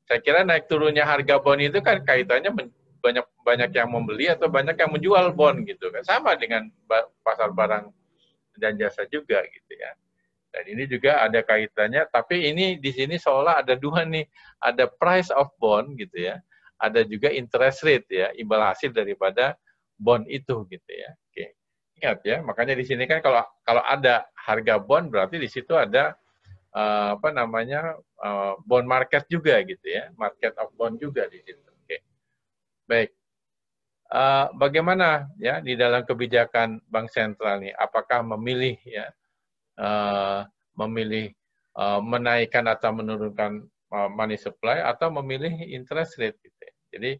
Saya kira naik turunnya harga bond itu kan kaitannya banyak banyak yang membeli atau banyak yang menjual bond gitu kan. Sama dengan pasar barang dan jasa juga gitu ya. Dan ini juga ada kaitannya, tapi ini di sini seolah ada dua nih, ada price of bond gitu ya, ada juga interest rate ya, imbal hasil daripada bond itu gitu ya. Oke. Ingat ya, makanya di sini kan kalau kalau ada harga bond berarti di situ ada uh, apa namanya uh, bond market juga gitu ya, market of bond juga di situ. Oke. Baik uh, bagaimana ya di dalam kebijakan bank sentral ini? Apakah memilih ya uh, memilih uh, menaikkan atau menurunkan uh, money supply atau memilih interest rate? Gitu ya? Jadi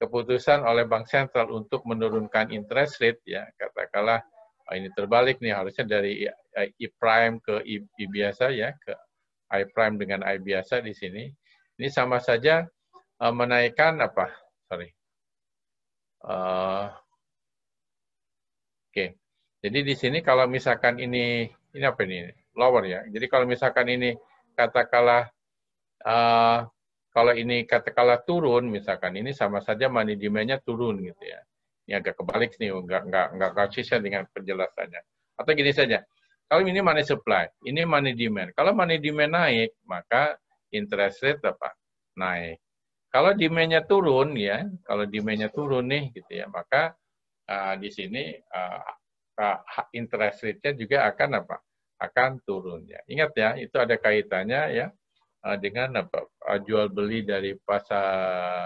keputusan oleh bank sentral untuk menurunkan interest rate ya katakanlah oh, ini terbalik nih harusnya dari I prime ke I, biasa ya ke I prime dengan I biasa di sini ini sama saja uh, menaikkan apa sorry Eh, oke jadi di sini kalau misalkan ini ini apa ini lower ya jadi kalau misalkan ini katakanlah eh, kalau ini katakanlah turun misalkan ini sama saja manajemennya turun gitu ya ini agak kebalik nih nggak nggak nggak konsisten dengan penjelasannya atau gini saja kalau ini money supply ini money demand kalau money demand naik maka interest rate apa naik kalau demandnya turun ya, kalau demandnya turun nih gitu ya, maka uh, di sini uh, interest rate-nya juga akan apa? Akan turun ya. Ingat ya, itu ada kaitannya ya dengan apa jual beli dari pasar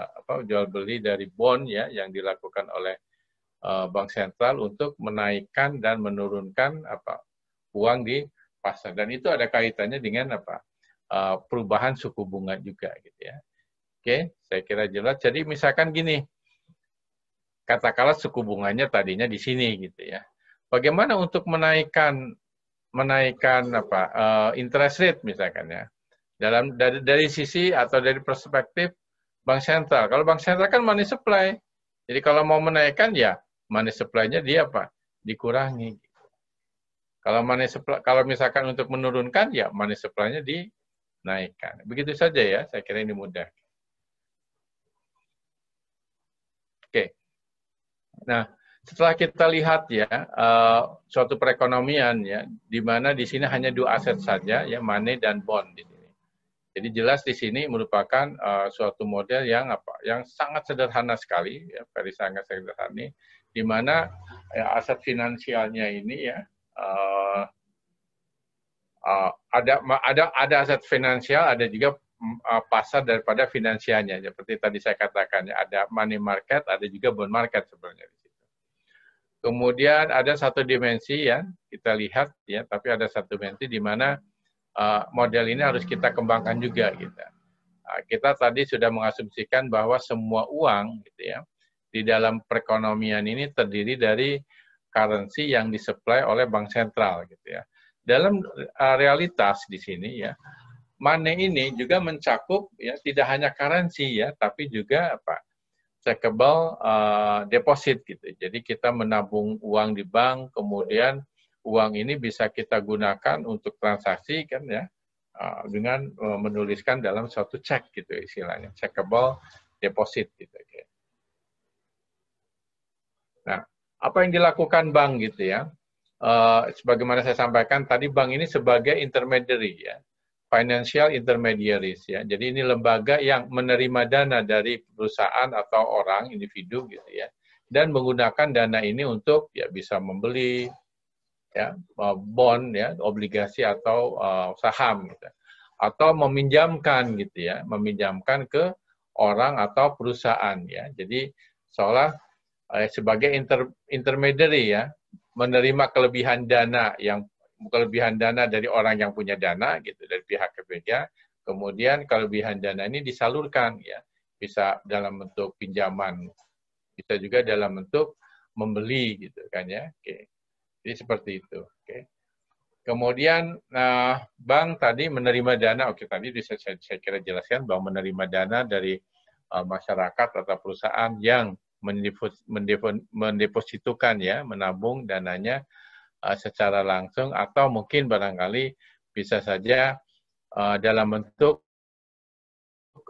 apa jual beli dari bond ya yang dilakukan oleh uh, bank sentral untuk menaikkan dan menurunkan apa uang di pasar dan itu ada kaitannya dengan apa uh, perubahan suku bunga juga gitu ya Oke, saya kira jelas. Jadi misalkan gini, katakanlah suku bunganya tadinya di sini gitu ya. Bagaimana untuk menaikkan menaikkan apa uh, interest rate misalkan ya dalam dari, dari sisi atau dari perspektif bank sentral. Kalau bank sentral kan money supply, jadi kalau mau menaikkan ya money supply-nya dia apa dikurangi. Kalau money supply, kalau misalkan untuk menurunkan ya money supply-nya dinaikkan. Begitu saja ya, saya kira ini mudah. Oke. Nah, setelah kita lihat ya uh, suatu perekonomian ya, di mana di sini hanya dua aset saja ya, money dan bond di sini. Jadi jelas di sini merupakan uh, suatu model yang apa, yang sangat sederhana sekali, ya, very sangat sederhana, di mana ya, aset finansialnya ini ya uh, uh, ada ada ada aset finansial, ada juga Eh, pasar daripada finansialnya Seperti tadi saya katakan, ada money market, ada juga bond market sebenarnya di situ. Kemudian ada satu dimensi ya, kita lihat ya, tapi ada satu dimensi di mana eh, model ini harus kita kembangkan juga kita. Ah, kita tadi sudah mengasumsikan bahwa semua uang gitu ya di dalam perekonomian ini terdiri dari currency yang disuplai oleh bank sentral gitu ya. Dalam eh, realitas di sini ya, Money ini juga mencakup ya tidak hanya currency ya, tapi juga apa? checkable uh, deposit gitu. Jadi kita menabung uang di bank, kemudian uang ini bisa kita gunakan untuk transaksi kan ya uh, dengan uh, menuliskan dalam suatu cek gitu istilahnya, checkable deposit gitu. Nah, apa yang dilakukan bank gitu ya? Uh, sebagaimana saya sampaikan tadi bank ini sebagai intermediary ya financial intermediaries ya. Jadi ini lembaga yang menerima dana dari perusahaan atau orang individu gitu ya dan menggunakan dana ini untuk ya bisa membeli ya e, bond ya obligasi atau uh, saham gitu. atau meminjamkan gitu ya meminjamkan ke orang atau perusahaan ya. Jadi seolah eh, sebagai inter, intermediary ya menerima kelebihan dana yang kelebihan dana dari orang yang punya dana gitu dari pihak ketiga kemudian kelebihan dana ini disalurkan ya bisa dalam bentuk pinjaman bisa juga dalam bentuk membeli gitu kan ya oke jadi seperti itu oke kemudian nah, bank tadi menerima dana oke tadi saya, saya kira jelaskan bank menerima dana dari uh, masyarakat atau perusahaan yang mendepositukan ya menabung dananya Eh, secara langsung atau mungkin barangkali bisa saja uh, dalam bentuk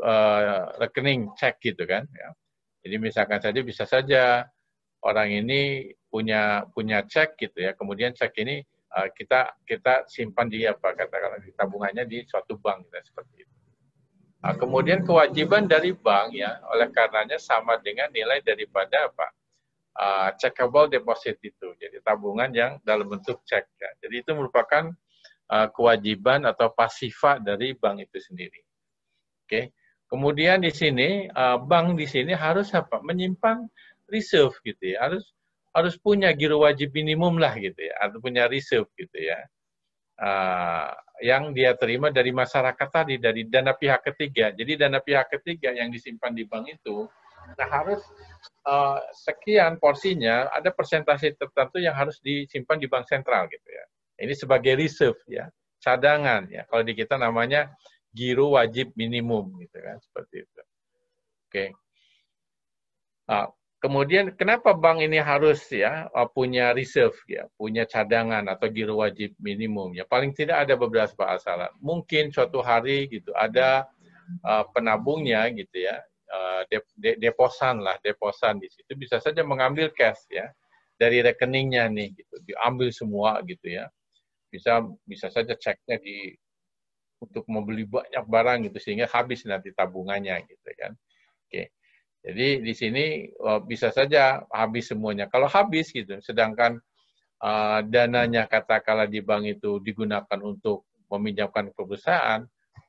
uh, rekening cek gitu kan ya. Jadi misalkan saja bisa saja orang ini punya punya cek gitu ya. Kemudian cek ini uh, kita kita simpan di apa katakanlah di tabungannya di suatu bank gitu, seperti itu. Nah, kemudian kewajiban dari bank ya oleh karenanya sama dengan nilai daripada apa? uh, checkable deposit itu. Jadi tabungan yang dalam bentuk cek. Ya. Jadi itu merupakan uh, kewajiban atau pasiva dari bank itu sendiri. Oke. Okay. Kemudian di sini uh, bank di sini harus apa? Menyimpan reserve gitu ya. Harus harus punya giro wajib minimum lah gitu ya, atau punya reserve gitu ya. Uh, yang dia terima dari masyarakat tadi, dari dana pihak ketiga. Jadi dana pihak ketiga yang disimpan di bank itu Nah harus uh, sekian porsinya ada persentase tertentu yang harus disimpan di bank sentral gitu ya. Ini sebagai reserve ya, cadangan ya. Kalau di kita namanya giro wajib minimum gitu kan seperti itu. Oke. Nah, kemudian kenapa bank ini harus ya eh, punya reserve ya, punya cadangan atau giro wajib minimum ya. Paling tidak ada beberapa alasan. Mungkin suatu hari gitu ada uh, penabungnya gitu ya Eh, de, de, deposan lah, deposan di situ bisa saja mengambil cash ya dari rekeningnya nih gitu, diambil semua gitu ya. Bisa bisa saja ceknya di untuk membeli banyak barang gitu sehingga habis nanti tabungannya gitu kan. Oke. Jadi di sini eh, bisa saja habis semuanya. Kalau habis gitu, sedangkan uh, dananya katakanlah di bank itu digunakan untuk meminjamkan perusahaan,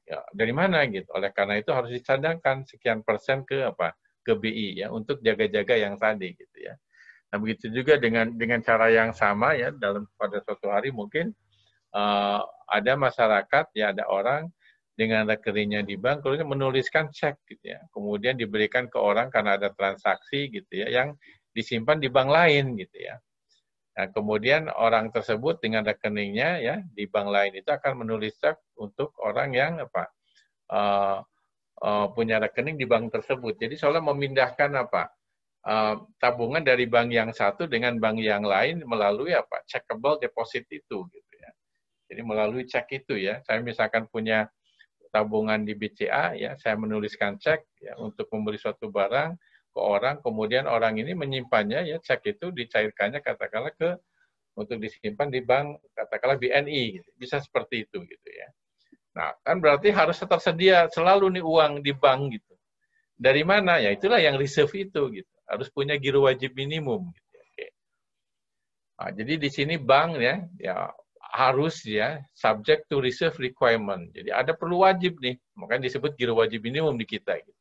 ya, dari mana gitu. Oleh karena itu harus dicadangkan sekian persen ke apa ke BI ya untuk jaga-jaga yang tadi gitu ya. Nah begitu juga dengan dengan cara yang sama ya dalam pada suatu hari mungkin uh, ada masyarakat ya ada orang dengan rekeningnya di bank kemudian menuliskan cek gitu ya kemudian diberikan ke orang karena ada transaksi gitu ya yang disimpan di bank lain gitu ya Nah, kemudian orang tersebut dengan rekeningnya ya di bank lain itu akan menulis cek untuk orang yang apa uh, uh, punya rekening di bank tersebut. Jadi seolah memindahkan apa uh, tabungan dari bank yang satu dengan bank yang lain melalui apa checkable deposit itu gitu ya. Jadi melalui cek itu ya. Saya misalkan punya tabungan di BCA ya, saya menuliskan cek ya untuk membeli suatu barang ke orang, kemudian orang ini menyimpannya, ya cek itu dicairkannya katakanlah ke untuk disimpan di bank katakanlah BNI, gitu. bisa seperti itu gitu ya. Nah kan berarti harus tersedia selalu nih uang di bank gitu. Dari mana ya itulah yang reserve itu gitu. Harus punya giro wajib minimum. Gitu. Ya, oke. Nah, jadi di sini bank ya, ya harus ya subject to reserve requirement. Jadi ada perlu wajib nih, makanya disebut giro wajib minimum di kita gitu.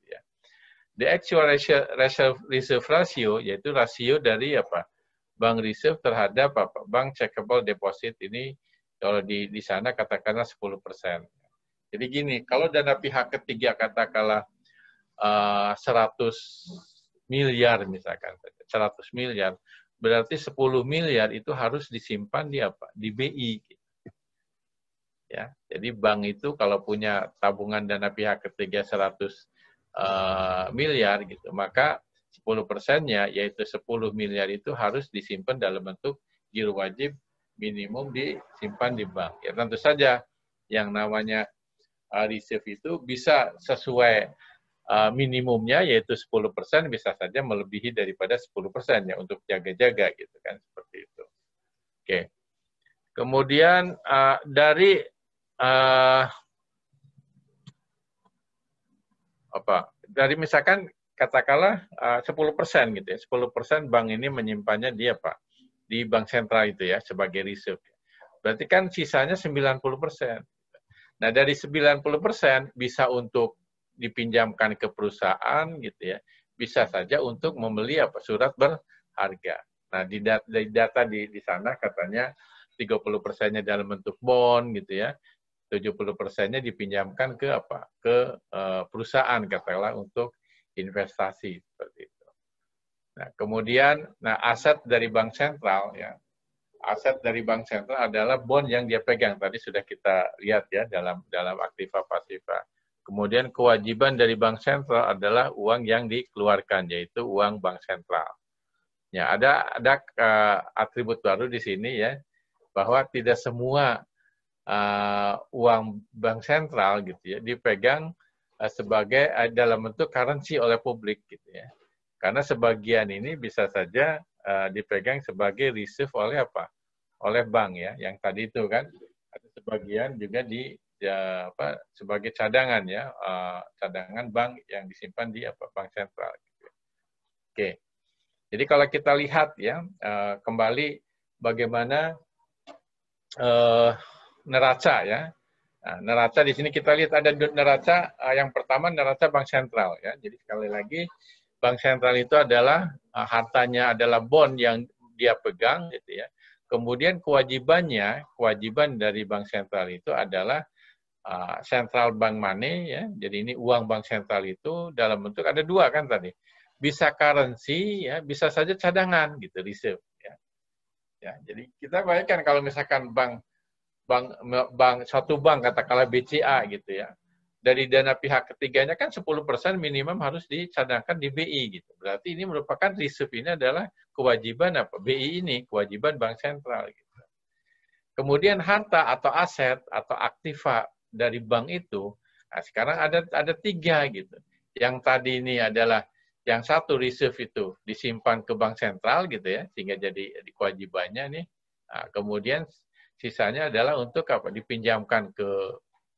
The actual reserve, reserve, ratio yaitu rasio dari apa? Bank reserve terhadap apa? Bank checkable deposit ini kalau di di sana katakanlah 10%. Jadi gini, kalau dana pihak ketiga katakanlah uh, eh, 100 miliar misalkan 100 miliar, berarti 10 miliar itu harus disimpan di apa? Di BI ya. Jadi bank itu kalau punya tabungan dana pihak ketiga 100 Eh, miliar gitu. Maka 10 persennya yaitu 10 miliar itu harus disimpan dalam bentuk giro wajib minimum disimpan di bank. Ya tentu saja yang namanya uh, reserve itu bisa sesuai uh, minimumnya yaitu 10 persen bisa saja melebihi daripada 10 persen ya untuk jaga-jaga gitu kan seperti itu. Oke. Okay. Kemudian uh, dari uh, apa dari misalkan katakanlah eh, uh, 10 persen gitu ya 10 persen bank ini menyimpannya dia pak di bank sentral itu ya sebagai reserve berarti kan sisanya 90 persen nah dari 90 persen bisa untuk dipinjamkan ke perusahaan gitu ya bisa saja untuk membeli apa surat berharga nah di data di, data di, di sana katanya 30 persennya dalam bentuk bond gitu ya 70 persennya dipinjamkan ke apa? Ke uh, perusahaan katakanlah untuk investasi seperti itu. Nah, kemudian nah aset dari bank sentral ya. Aset dari bank sentral adalah bond yang dia pegang. Tadi sudah kita lihat ya dalam dalam aktiva pasiva. Kemudian kewajiban dari bank sentral adalah uang yang dikeluarkan yaitu uang bank sentral. Ya, ada ada uh, atribut baru di sini ya bahwa tidak semua uh, uang bank sentral gitu ya dipegang uh, sebagai uh, dalam bentuk currency oleh publik gitu ya. Karena sebagian ini bisa saja uh, dipegang sebagai reserve oleh apa? Oleh bank ya, yang tadi itu kan ada sebagian juga di ya, apa sebagai cadangan ya, uh, cadangan bank yang disimpan di apa bank sentral. Gitu ya. Oke. Jadi kalau kita lihat ya kembali bagaimana neraca ya. Nah, neraca di sini kita lihat ada neraca eh, yang pertama neraca bank sentral ya. Jadi sekali lagi bank sentral itu adalah eh, hartanya adalah bond yang dia pegang gitu ya. Kemudian kewajibannya, kewajiban dari bank sentral itu adalah sentral eh, bank money ya. Jadi ini uang bank sentral itu dalam bentuk ada dua kan tadi. Bisa currency ya, bisa saja cadangan gitu reserve ya. Ya, jadi kita bayangkan kalau misalkan bank bank, bank satu bank katakanlah BCA gitu ya. Dari dana pihak ketiganya kan 10% minimum harus dicadangkan di BI gitu. Berarti ini merupakan reserve ini adalah kewajiban apa? BI ini kewajiban bank sentral gitu. Kemudian harta atau aset atau aktiva dari bank itu nah sekarang ada ada tiga gitu. Yang tadi ini adalah yang satu reserve itu disimpan ke bank sentral gitu ya sehingga jadi kewajibannya nih nah, kemudian sisanya adalah untuk apa dipinjamkan ke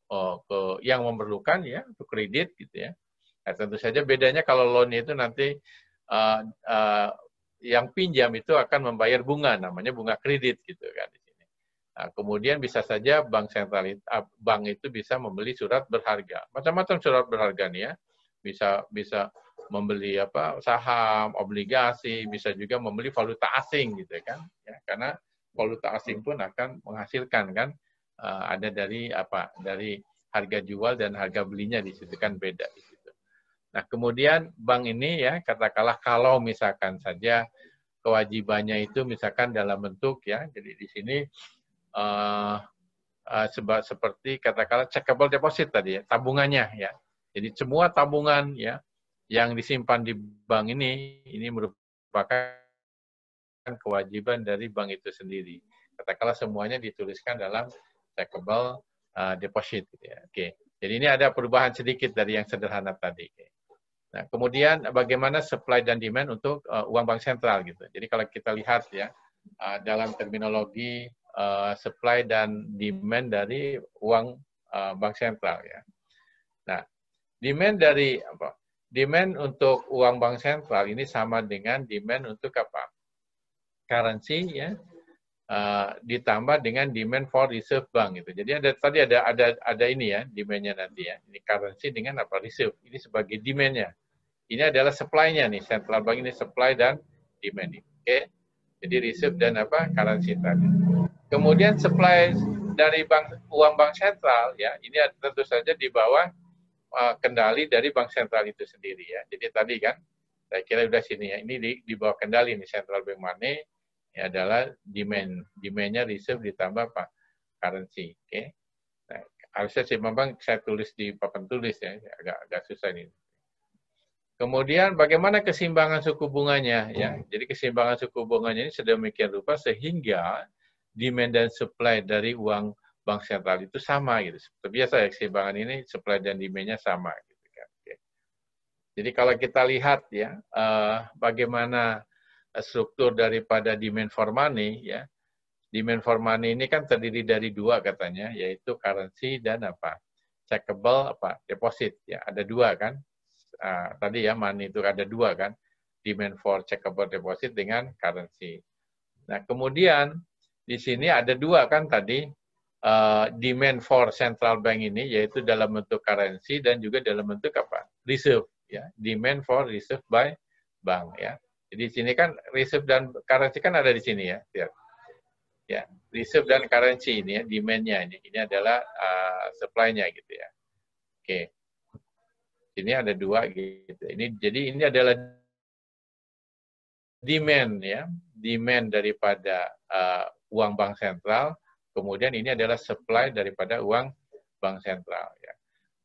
oh, ke yang memerlukan ya untuk kredit gitu ya nah, tentu saja bedanya kalau loan itu nanti uh, uh, yang pinjam itu akan membayar bunga namanya bunga kredit gitu kan di sini nah, kemudian bisa saja bank sentral bank itu bisa membeli surat berharga macam-macam surat berharga nih ya bisa bisa membeli apa saham obligasi bisa juga membeli valuta asing gitu kan ya karena valuta asing hmm. pun akan menghasilkan kan uh, ada dari apa dari harga jual dan harga belinya di situ kan beda di situ. Nah, kemudian bank ini ya katakanlah kalau misalkan saja kewajibannya itu misalkan dalam bentuk ya jadi di sini uh, uh, seba, seperti katakanlah checkable deposit tadi ya, tabungannya ya. Jadi semua tabungan ya yang disimpan di bank ini ini merupakan kewajiban dari bank itu sendiri. Katakanlah semuanya dituliskan dalam takeable uh, deposit. Gitu ya. Oke, okay. jadi ini ada perubahan sedikit dari yang sederhana tadi. Nah, kemudian bagaimana supply dan demand untuk uh, uang bank sentral gitu. Jadi kalau kita lihat ya uh, dalam terminologi uh, supply dan demand dari uang uh, bank sentral ya. Nah, demand dari apa? Demand untuk uang bank sentral ini sama dengan demand untuk apa? currency ya uh, ditambah dengan demand for reserve bank gitu. Jadi ada tadi ada ada ada ini ya demandnya nanti ya. Ini currency dengan apa reserve. Ini sebagai demandnya. Ini adalah supply-nya nih. Central bank ini supply dan demand. Oke. Okay? Jadi reserve dan apa currency tadi. Kemudian supply dari bank uang bank sentral ya ini tentu saja di bawah uh, kendali dari bank sentral itu sendiri ya. Jadi tadi kan saya kira sudah sini ya. Ini di, di bawah kendali nih central bank money adalah demand. Demand-nya reserve ditambah apa? Currency. Oke. Okay? Nah, harusnya sih memang saya tulis di papan tulis ya, agak agak susah ini. Kemudian bagaimana kesimbangan suku bunganya ya. Jadi kesimbangan suku bunganya ini sedemikian rupa sehingga demand dan supply dari uang bank sentral itu sama gitu. terbiasa biasa ya keseimbangan ini supply dan demand-nya sama gitu kan. Jadi kalau kita lihat ya uh, bagaimana struktur daripada demand for money ya. Demand for money ini kan terdiri dari dua katanya, yaitu currency dan apa? checkable apa? deposit ya. Ada dua kan? Uh, tadi ya money itu ada dua kan? Demand for checkable deposit dengan currency. Nah, kemudian di sini ada dua kan tadi uh, demand for central bank ini yaitu dalam bentuk currency dan juga dalam bentuk apa reserve ya demand for reserve by bank ya jadi di sini kan reserve dan currency kan ada di sini ya. Lihat. Ya, reserve dan currency ini ya, demand-nya ini. Ini adalah uh, supply-nya gitu ya. Oke. Okay. Ini ada dua gitu. Ini jadi ini adalah demand ya, demand daripada uh, uang bank sentral. Kemudian ini adalah supply daripada uang bank sentral ya.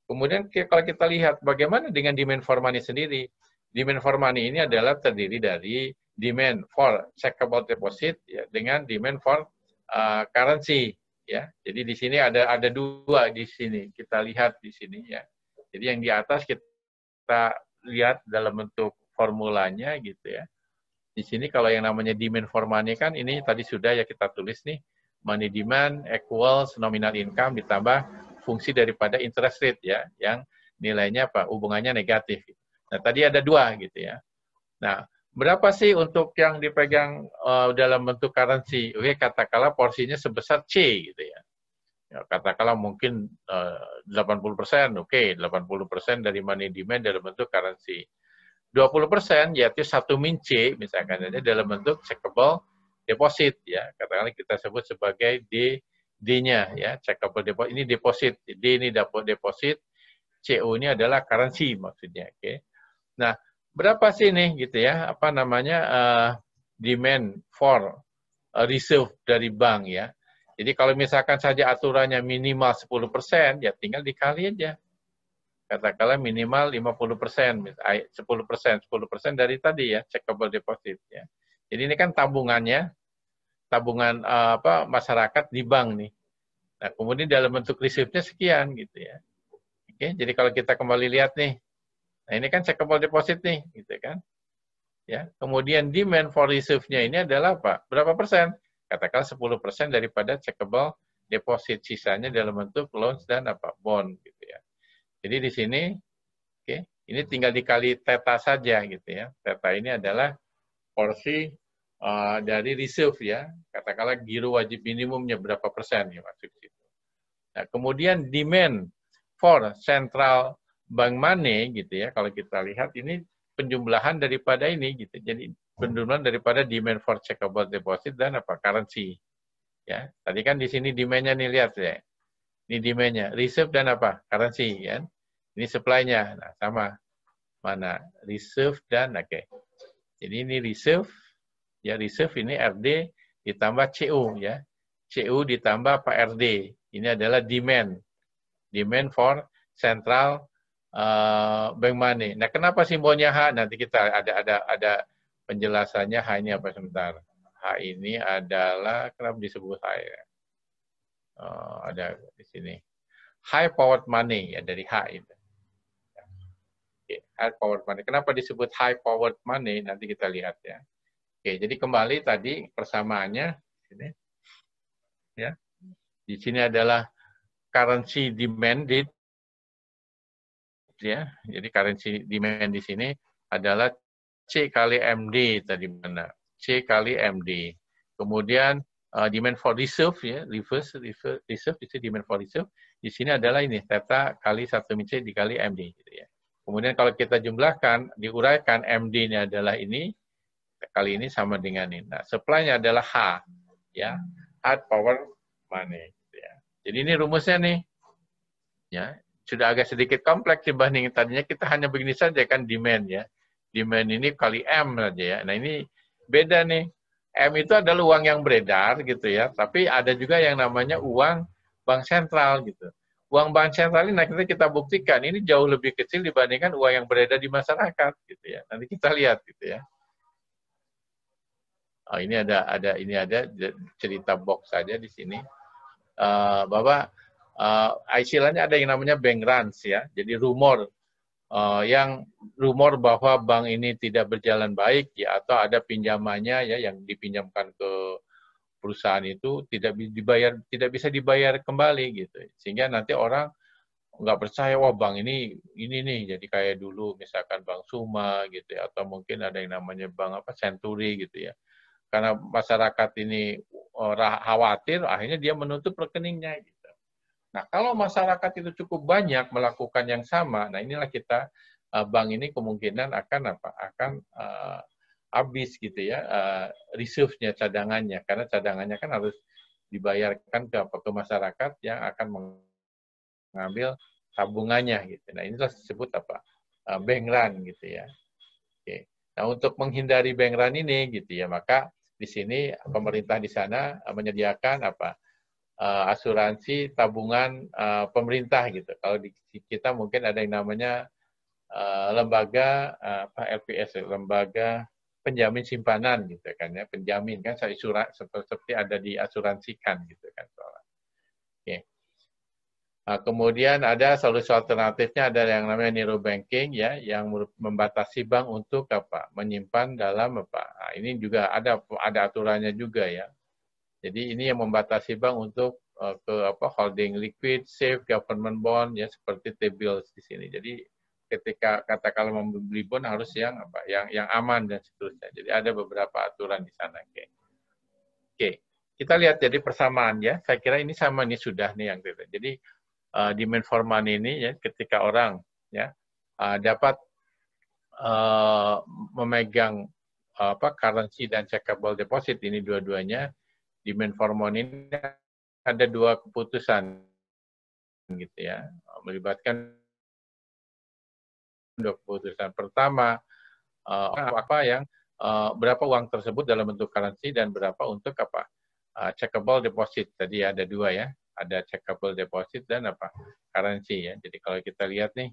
Kemudian kalau kita lihat bagaimana dengan demand for money sendiri, Demand for money ini adalah terdiri dari demand for checkable deposit ya, dengan demand for uh, currency ya. Jadi di sini ada ada dua di sini kita lihat di sini ya. Jadi yang di atas kita lihat dalam bentuk formulanya gitu ya. Di sini kalau yang namanya demand for money kan ini tadi sudah ya kita tulis nih money demand equals nominal income ditambah fungsi daripada interest rate ya yang nilainya apa hubungannya negatif. Gitu. Nah, tadi ada dua gitu ya. Nah, berapa sih untuk yang dipegang uh, dalam bentuk currency? Oke, katakanlah porsinya sebesar C gitu ya. ya katakanlah mungkin eh, uh, 80 persen, oke, okay, 80 persen dari money demand dalam bentuk currency. 20 persen yaitu satu min C misalkan ini dalam bentuk checkable deposit ya katakanlah kita sebut sebagai D D-nya ya checkable deposit ini deposit D ini dapat deposit CO ini adalah currency maksudnya oke okay. Nah, berapa sih nih gitu ya, apa namanya uh, demand for eh, reserve dari bank ya. Jadi kalau misalkan saja aturannya minimal 10%, ya tinggal dikali aja. Katakanlah minimal 50%, 10%, 10% dari tadi ya, checkable deposit ya. Jadi ini kan tabungannya, tabungan eh, apa masyarakat di bank nih. Nah, kemudian dalam bentuk reserve-nya sekian gitu ya. Oke, jadi kalau kita kembali lihat nih, Nah ini kan checkable deposit nih, gitu kan. Ya, kemudian demand for reserve-nya ini adalah apa? Berapa persen? Katakan 10 persen daripada checkable deposit sisanya dalam bentuk loans dan apa bond gitu ya. Jadi di sini, oke, okay, ini tinggal dikali teta saja gitu ya. Teta ini adalah porsi uh, dari reserve ya, katakanlah giro wajib minimumnya berapa persen ya maksudnya Nah, kemudian demand for central Bank money gitu ya, kalau kita lihat ini penjumlahan daripada ini gitu. Jadi penjumlahan daripada demand for checkable deposit dan apa currency. Ya, tadi kan di sini demandnya nih lihat ya. Ini demandnya reserve dan apa? currency ya. Ini supply-nya. Nah, sama. Mana? Reserve dan oke. Okay. Jadi ini reserve ya reserve ini RD ditambah CU ya. CU ditambah apa RD. Ini adalah demand. Demand for central Eh, bank money. Nah, kenapa simbolnya H? Nanti kita ada ada ada penjelasannya hanya apa sebentar. H ini adalah kenapa disebut H ya? Uh, ada di sini. High powered money ya dari H itu. Okay, high powered money. Kenapa disebut high powered money? Nanti kita lihat ya. Oke, okay, jadi kembali tadi persamaannya ini ya. Di sini adalah currency demanded ya. Jadi currency demand di sini adalah C kali MD tadi mana? C kali MD. Kemudian uh, demand for reserve ya, reverse reserve, reserve itu demand for reserve. Di sini adalah ini theta kali satu C dikali MD gitu ya. Kemudian kalau kita jumlahkan, diuraikan md ini adalah ini kali ini sama dengan ini. Nah, supply-nya adalah H ya. Hard power money gitu ya. Jadi ini rumusnya nih. Ya, sudah agak sedikit kompleks dibanding tadinya kita hanya begini saja kan demand ya. Demand ini kali M saja ya. Nah ini beda nih. M itu adalah uang yang beredar gitu ya, tapi ada juga yang namanya uang bank sentral gitu. Uang bank sentral ini nanti kita buktikan ini jauh lebih kecil dibandingkan uang yang beredar di masyarakat gitu ya. Nanti kita lihat gitu ya. Oh, ini ada ada ini ada cerita box saja di sini. Uh, Bapak uh, istilahnya ada yang namanya bank runs ya. Jadi rumor uh, yang rumor bahwa bank ini tidak berjalan baik ya atau ada pinjamannya ya yang dipinjamkan ke perusahaan itu tidak dibayar tidak bisa dibayar kembali gitu. Sehingga nanti orang nggak percaya wah bank ini ini nih jadi kayak dulu misalkan bank Suma gitu ya atau mungkin ada yang namanya bank apa Century gitu ya karena masyarakat ini eh, khawatir akhirnya dia menutup rekeningnya gitu. Nah, kalau masyarakat itu cukup banyak melakukan yang sama, nah inilah kita eh, bank ini kemungkinan akan apa? Akan uh, habis gitu ya uh, reserve-nya cadangannya karena cadangannya kan harus dibayarkan ke apa ke masyarakat yang akan mengambil tabungannya gitu. Nah, inilah disebut apa? Uh, bank run gitu ya. Oke. Nah, untuk menghindari bank run ini gitu ya, maka di sini pemerintah di sana menyediakan apa? uh, asuransi tabungan uh, pemerintah gitu. Kalau di kita mungkin ada yang namanya uh, lembaga uh, apa LPS, lembaga penjamin simpanan gitu kan ya, penjamin kan saya surat seperti ada di asuransikan gitu kan soalnya. Oke. Nah, kemudian ada solusi alternatifnya ada yang namanya neuro banking ya yang membatasi bank untuk apa menyimpan dalam apa nah, ini juga ada ada aturannya juga ya jadi ini yang membatasi bank untuk uh, ke apa holding liquid, safe, government bond ya seperti T-bills di sini. Jadi ketika katakanlah membeli bond harus yang apa yang yang aman dan seterusnya. Jadi ada beberapa aturan di sana. Oke. Okay. Okay. Kita lihat jadi persamaan ya. Saya kira ini sama ini sudah nih yang kita. Jadi uh, eh, demand for money ini ya ketika orang ya uh, dapat uh, memegang uh, apa currency dan checkable deposit ini dua-duanya di Menformon ini ada dua keputusan gitu ya melibatkan dua keputusan pertama uh, apa yang uh, berapa uang tersebut dalam bentuk currency dan berapa untuk apa uh, checkable deposit tadi ada dua ya ada checkable deposit dan apa currency ya jadi kalau kita lihat nih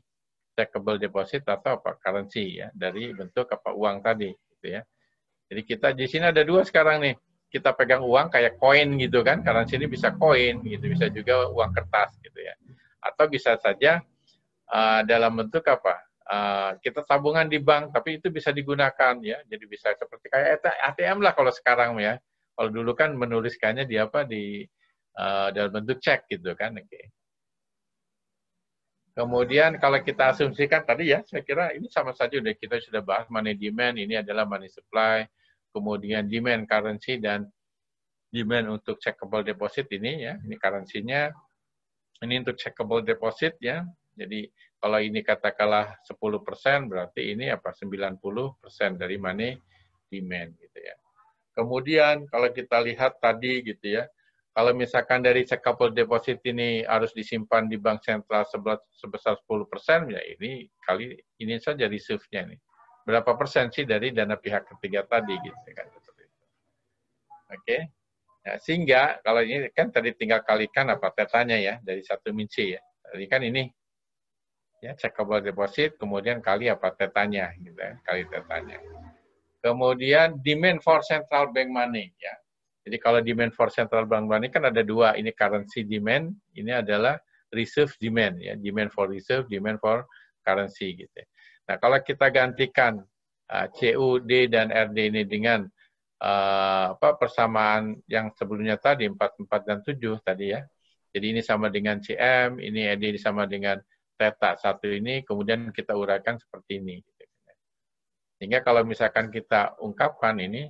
checkable deposit atau apa currency ya dari bentuk apa uang tadi gitu ya jadi kita di sini ada dua sekarang nih kita pegang uang kayak koin gitu kan, karena sini bisa koin gitu, bisa juga uang kertas gitu ya. Atau bisa saja uh, dalam bentuk apa? Uh, kita tabungan di bank, tapi itu bisa digunakan ya. Jadi bisa seperti kayak ATM lah kalau sekarang ya. Kalau dulu kan menuliskannya di apa di uh, dalam bentuk cek gitu kan. Oke. Okay. Kemudian kalau kita asumsikan tadi ya, saya kira ini sama saja udah kita sudah bahas money demand, ini adalah money supply, kemudian demand currency dan demand untuk checkable deposit ini ya, ini currency-nya, ini untuk checkable deposit ya, jadi kalau ini katakanlah 10% berarti ini apa 90% dari money demand gitu ya. Kemudian kalau kita lihat tadi gitu ya, kalau misalkan dari checkable deposit ini harus disimpan di bank sentral sebesar 10%, ya ini kali ini saja reserve-nya nih berapa persen sih dari dana pihak ketiga tadi gitu kan seperti itu. Oke. Nah, sehingga kalau ini kan tadi tinggal kalikan apa tetanya ya dari satu minci ya. Tadi kan ini ya checkable deposit kemudian kali apa tetanya gitu ya, kali tetanya. Kemudian demand for central bank money ya. Jadi kalau demand for central bank money kan ada dua, ini currency demand, ini adalah reserve demand ya, demand for reserve, demand for currency gitu. Ya. Nah, kalau kita gantikan uh, ah, CUD dan RD ini dengan uh, apa persamaan yang sebelumnya tadi 44 dan 7 tadi ya. Jadi ini sama dengan CM, ini RD e sama dengan teta 1 ini, kemudian kita uraikan seperti ini. Sehingga kalau misalkan kita ungkapkan ini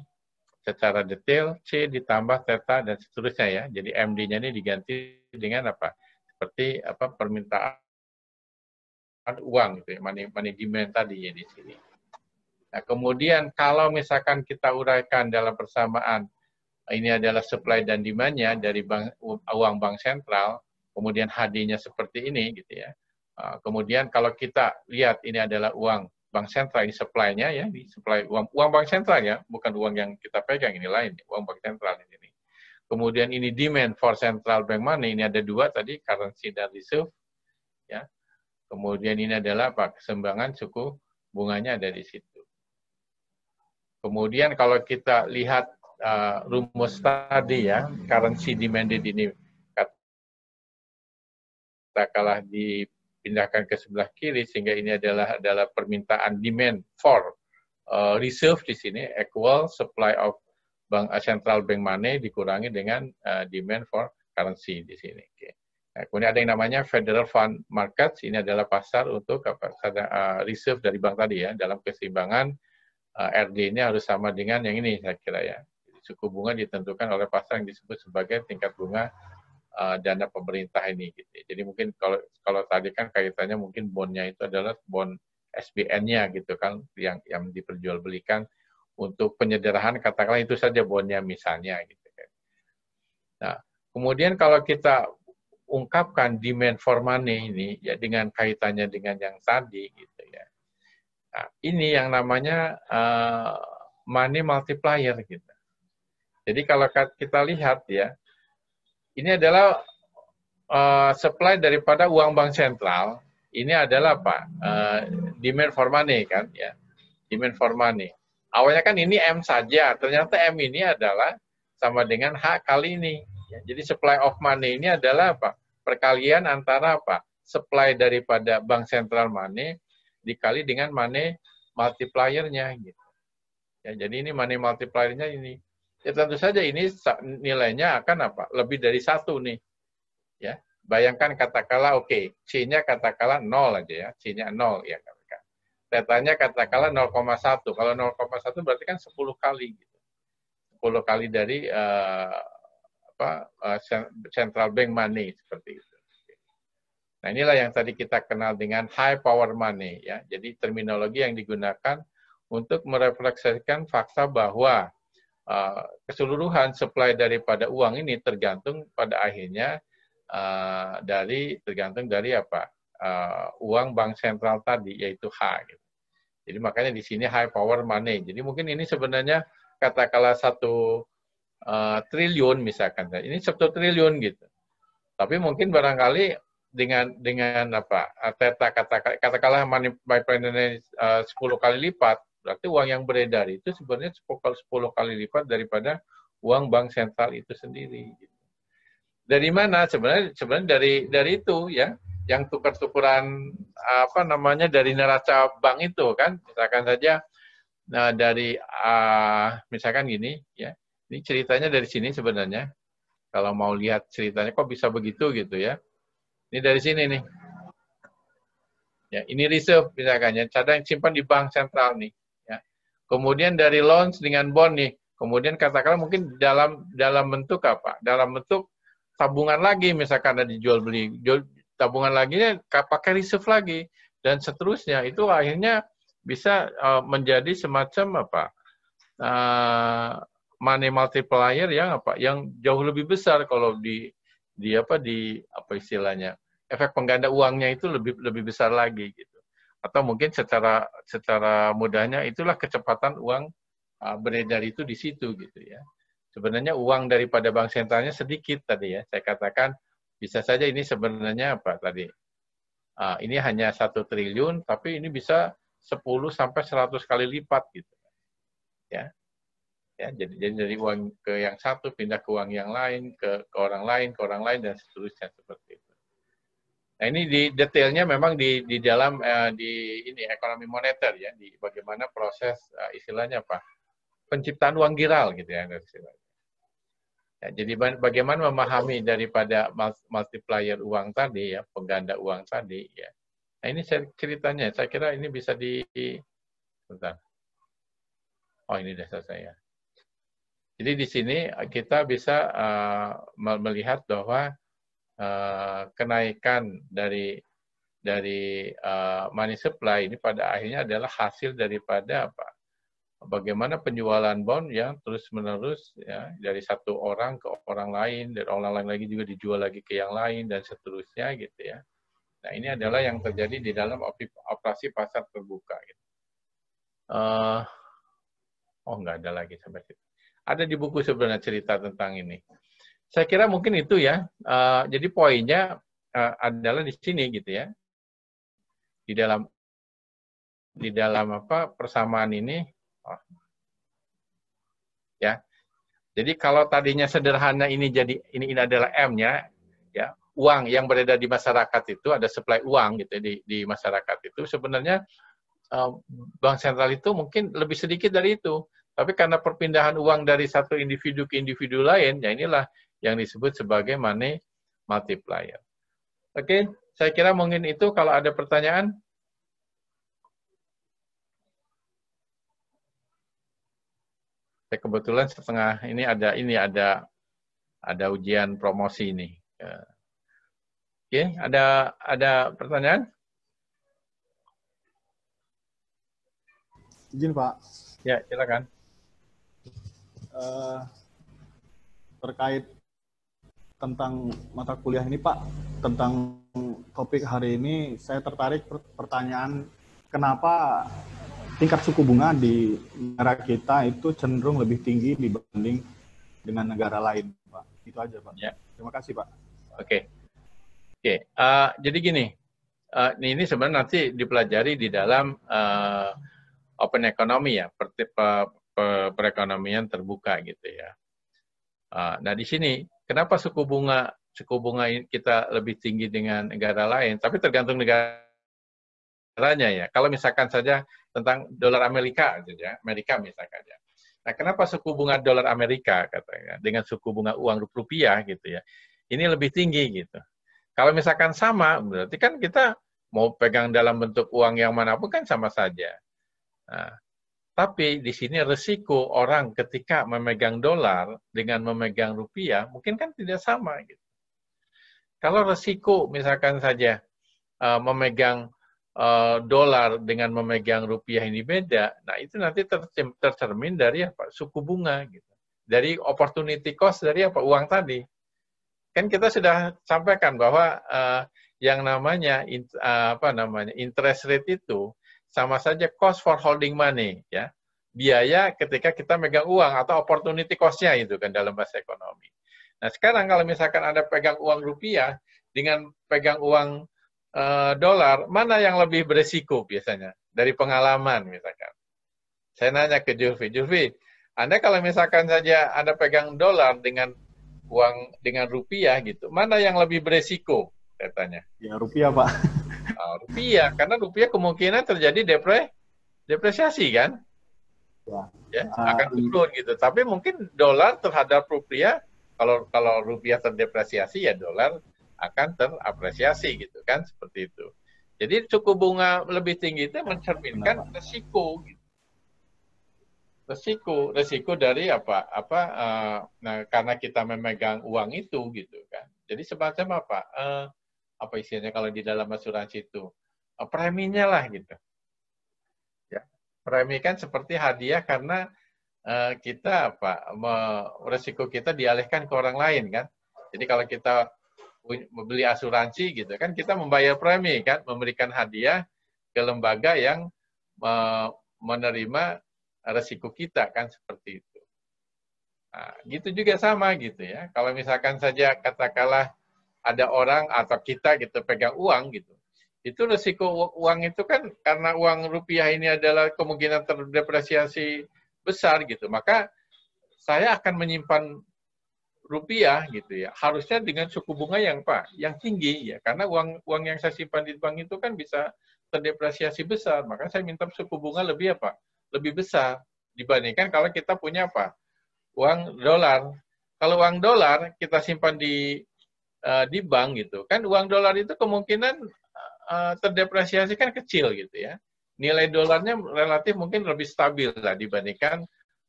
secara detail, C ditambah teta dan seterusnya ya. Jadi MD-nya ini diganti dengan apa? Seperti apa permintaan uang gitu ya, manajemen tadi ya di sini. Nah, kemudian kalau misalkan kita uraikan dalam persamaan ini adalah supply dan demand-nya dari bank, uang bank sentral, kemudian HD-nya seperti ini gitu ya. Ah, kemudian kalau kita lihat ini adalah uang bank sentral ini supply-nya ya, di supply uang uang bank sentral ya, bukan uang yang kita pegang ini lain, uang bank sentral ini. ini. Kemudian ini demand for central bank money ini ada dua tadi currency dan reserve ya. Kemudian ini adalah apa? Kesembangan suku bunganya ada di situ. Kemudian kalau kita lihat uh, rumus tadi ya, currency demanded ini katakanlah dipindahkan ke sebelah kiri sehingga ini adalah adalah permintaan demand for uh, reserve di sini equal supply of bank eh, central bank money dikurangi dengan uh, demand for currency di sini. Okay. Nah, kemudian ada yang namanya Federal Fund Markets, ini adalah pasar untuk eh, eh, reserve dari bank tadi ya, dalam keseimbangan uh, RD ini harus sama dengan yang ini saya kira ya. Suku bunga ditentukan oleh pasar yang disebut sebagai tingkat bunga dana pemerintah ini. Gitu. Ya. Jadi mungkin kalau kalau tadi kan kaitannya mungkin bonnya itu adalah bond SBN-nya gitu kan yang yang diperjualbelikan untuk penyederhan katakanlah itu saja bonnya misalnya gitu kan. Nah, kemudian kalau kita ungkapkan demand for money ini ya dengan kaitannya dengan yang tadi gitu ya. Nah, ini yang namanya uh, money multiplier gitu. Jadi kalau kita lihat ya, ini adalah uh, supply daripada uang bank sentral. Ini adalah apa? Uh, demand for money kan ya. Demand for money. Awalnya kan ini M saja, ternyata M ini adalah sama dengan H kali ini Ya, jadi supply of money ini adalah apa? Perkalian antara apa? Supply daripada bank sentral money dikali dengan money multipliernya gitu. Ya, jadi ini money multipliernya ini. Ya tentu saja ini nilainya akan apa? Lebih dari satu nih. Ya, bayangkan katakanlah oke, okay, C-nya katakanlah nol aja ya, C-nya nol ya katakan. Tetanya katakanlah 0,1. Kalau 0,1 berarti kan 10 kali gitu. 10 kali dari eh, apa eh, central bank money seperti itu. Nah inilah yang tadi kita kenal dengan high power money ya. Jadi terminologi yang digunakan untuk merefleksikan fakta bahwa uh, keseluruhan supply daripada uang ini tergantung pada akhirnya uh, dari tergantung dari apa uh, uang bank sentral tadi yaitu H. Gitu. Jadi makanya di sini high power money. Jadi mungkin ini sebenarnya katakanlah satu Eh, triliun misalkan. Nah, ini satu triliun gitu. Tapi mungkin barangkali dengan dengan apa eh, teta kata katakanlah money by planner uh, 10 kali lipat berarti uang yang beredar itu sebenarnya 10, 10 kali lipat daripada uang bank sentral itu sendiri gitu. dari mana sebenarnya sebenarnya dari dari itu ya yang tukar tukaran apa namanya dari neraca bank itu kan misalkan saja nah dari uh, misalkan gini ya ini ceritanya dari sini sebenarnya. Kalau mau lihat ceritanya kok bisa begitu gitu ya. Ini dari sini nih. Ya, ini reserve misalkan ya, cadang simpan di bank sentral nih. Ya. Kemudian dari loans dengan bond nih, kemudian katakanlah mungkin dalam dalam bentuk apa? Dalam bentuk tabungan lagi misalkan ada dijual beli, jual, tabungan lagi ya, pakai reserve lagi dan seterusnya itu akhirnya bisa uh, menjadi semacam apa? Uh, money multiplier yang apa? Yang jauh lebih besar kalau di di apa di apa istilahnya efek pengganda uangnya itu lebih lebih besar lagi gitu. Atau mungkin secara secara mudahnya itulah kecepatan uang uh, beredar itu di situ gitu ya. Sebenarnya uang daripada bank sentralnya sedikit tadi ya. Saya katakan bisa saja ini sebenarnya apa tadi? Uh, ini hanya satu triliun, tapi ini bisa 10 sampai 100 kali lipat gitu. Ya, ya jadi jadi dari uang ke yang satu pindah ke uang yang lain ke, ke orang lain ke orang lain dan seterusnya seperti itu nah ini di detailnya memang di di dalam uh, di ini ekonomi moneter ya di bagaimana proses uh, istilahnya apa penciptaan uang giral gitu ya istilahnya Ya, jadi bagaimana memahami daripada multiplier uang tadi ya, pengganda uang tadi ya. Nah ini ceritanya, saya kira ini bisa di, bentar. Oh ini dasar saya. Jadi di sini eh, kita bisa uh, melihat bahwa uh, kenaikan dari dari uh, money supply ini pada akhirnya adalah hasil daripada apa? Bagaimana penjualan bond yang terus-menerus ya dari satu orang ke orang lain, dari orang lain lagi juga dijual lagi ke yang lain dan seterusnya gitu ya. Nah ini adalah yang terjadi di dalam operasi pasar terbuka. Gitu. Uh, oh nggak ada lagi sampai situ. Ada di buku sebenarnya cerita tentang ini. Saya kira mungkin itu ya. Uh, jadi poinnya uh, adalah di sini gitu ya. Di dalam di dalam apa persamaan ini. Oh. Ya. Jadi kalau tadinya sederhana ini jadi ini, ini adalah M-nya ya. Uang yang beredar di masyarakat itu ada supply uang gitu ya, di di masyarakat itu sebenarnya eh, bank sentral itu mungkin lebih sedikit dari itu. Tapi karena perpindahan uang dari satu individu ke individu lain, ya inilah yang disebut sebagai money multiplier. Oke, saya kira mungkin itu kalau ada pertanyaan. Saya kebetulan setengah ini ada ini ada ada ujian promosi ini. Ya. Oke, ada ada pertanyaan? Izin Pak. Ya, silakan. Eh, terkait tentang mata kuliah ini Pak, tentang topik hari ini saya tertarik pertanyaan kenapa tingkat suku bunga di negara kita itu cenderung lebih tinggi dibanding dengan negara lain, Pak. Itu aja, Pak. Ya. Terima kasih, Pak. Oke. Okay. Oke, okay. uh, eh, jadi gini, uh, ini sebenarnya nanti dipelajari di dalam uh, open economy ya, per, per, perekonomian terbuka gitu ya. Ah, nah di sini kenapa suku bunga suku bunga kita lebih tinggi dengan negara lain? Tapi tergantung negaranya ya. Kalau misalkan saja tentang dolar Amerika gitu ya, Amerika misalkan ya. Nah kenapa suku bunga dolar Amerika katanya dengan suku bunga uang rupiah gitu ya? Ini lebih tinggi gitu. Kalau misalkan sama berarti kan kita mau pegang dalam bentuk uang yang manapun kan sama saja. Nah, tapi di sini resiko orang ketika memegang dolar dengan memegang rupiah mungkin kan tidak sama. Gitu. Kalau resiko misalkan saja uh, memegang uh, dolar dengan memegang rupiah ini beda, nah itu nanti ter tercermin dari apa suku bunga, gitu. dari opportunity cost dari apa uang tadi. Kan kita sudah sampaikan bahwa uh, yang namanya uh, apa namanya interest rate itu sama saja cost for holding money ya biaya ketika kita megang uang atau opportunity costnya itu kan dalam bahasa ekonomi. Nah sekarang kalau misalkan Anda pegang uang rupiah dengan pegang uang e, dolar, mana yang lebih beresiko biasanya? Dari pengalaman misalkan. Saya nanya ke Jufi, Jufi, Anda kalau misalkan saja Anda pegang dolar dengan uang dengan rupiah gitu, mana yang lebih beresiko? Saya tanya. Ya rupiah Pak. Oh, rupiah karena rupiah kemungkinan terjadi depre depresiasi kan ya, ya ah, akan iya. turun gitu tapi mungkin dolar terhadap rupiah kalau kalau rupiah terdepresiasi ya dolar akan terapresiasi gitu kan seperti itu jadi suku bunga lebih tinggi itu mencerminkan resiko gitu. resiko resiko dari apa apa uh, nah karena kita memegang uang itu gitu kan jadi semacam apa uh, apa isinya kalau di dalam asuransi itu eh, preminya lah gitu ya premi kan seperti hadiah karena eh, kita apa resiko kita dialihkan ke orang lain kan jadi kalau kita membeli asuransi gitu kan kita membayar premi kan memberikan hadiah ke lembaga yang menerima resiko kita kan seperti itu Nah, gitu juga sama gitu ya. Kalau misalkan saja katakanlah ada orang atau kita gitu pegang uang gitu. Itu resiko uang itu kan karena uang rupiah ini adalah kemungkinan terdepresiasi besar gitu. Maka saya akan menyimpan rupiah gitu ya. Harusnya dengan suku bunga yang pak yang tinggi ya karena uang uang yang saya simpan di bank itu kan bisa terdepresiasi besar. Maka saya minta suku bunga lebih apa? Lebih besar dibandingkan kalau kita punya apa? Uang dolar. Kalau uang dolar kita simpan di uh, di bank gitu kan uang dolar itu kemungkinan uh, terdepresiasi kan kecil gitu ya nilai dolarnya relatif mungkin lebih stabil lah dibandingkan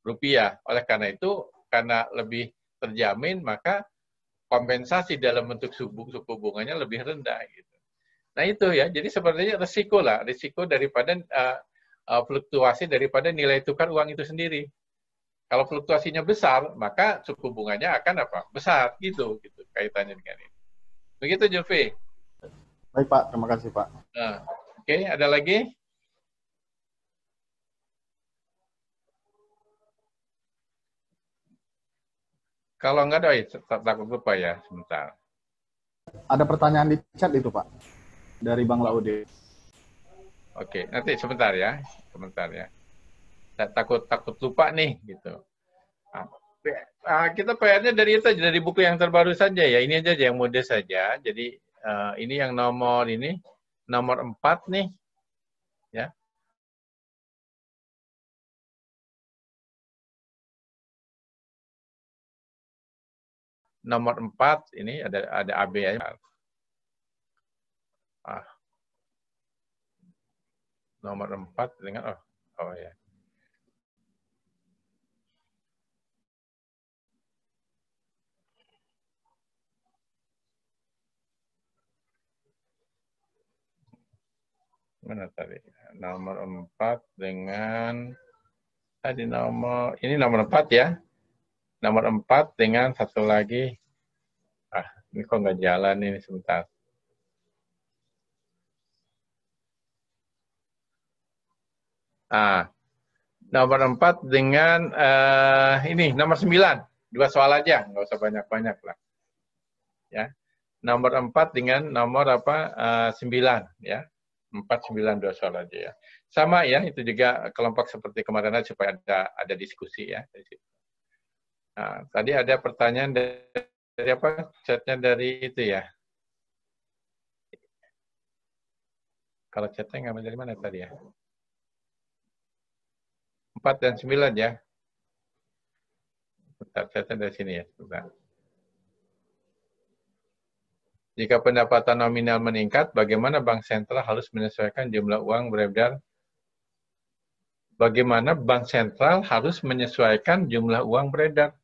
rupiah oleh karena itu karena lebih terjamin maka kompensasi dalam bentuk suku, suku bunganya lebih rendah gitu nah itu ya jadi sepertinya resiko lah risiko daripada uh, uh, fluktuasi daripada nilai tukar uang itu sendiri kalau fluktuasinya besar, maka suku bunganya akan apa? Besar gitu, gitu kaitannya dengan ini. Begitu Jovi. Baik Pak, terima kasih Pak. Nah, Oke, okay, ada lagi? Kalau enggak doi, takut lupa ya, sebentar. Ada pertanyaan di chat itu Pak, dari Bang Laude. Oke, okay, nanti sebentar ya, sebentar ya. takut takut lupa nih gitu. Ah uh, kita pr dari itu dari buku yang terbaru saja ya. Ini aja yang mode saja. Jadi uh, ini yang nomor ini nomor 4 nih. Ya. Nomor 4 ini ada ada AB ya. Ah. Nomor 4 dengan oh oh ya. mana tadi nomor empat dengan tadi nomor ini nomor empat ya nomor empat dengan satu lagi ah ini kok nggak jalan ini sebentar ah nomor empat dengan uh, ini nomor sembilan dua soal aja nggak usah banyak-banyak lah ya nomor empat dengan nomor apa uh, sembilan ya empat sembilan dua soal aja ya. Sama ya, itu juga kelompok seperti kemarin aja, supaya ada, ada diskusi ya. Nah, tadi ada pertanyaan dari, dari apa? Chatnya dari itu ya. Kalau chatnya nggak dari mana tadi ya? empat dan sembilan ya. Bentar, chatnya dari sini ya. Bentar. Jika pendapatan nominal meningkat, bagaimana bank sentral harus menyesuaikan jumlah uang beredar? Bagaimana bank sentral harus menyesuaikan jumlah uang beredar?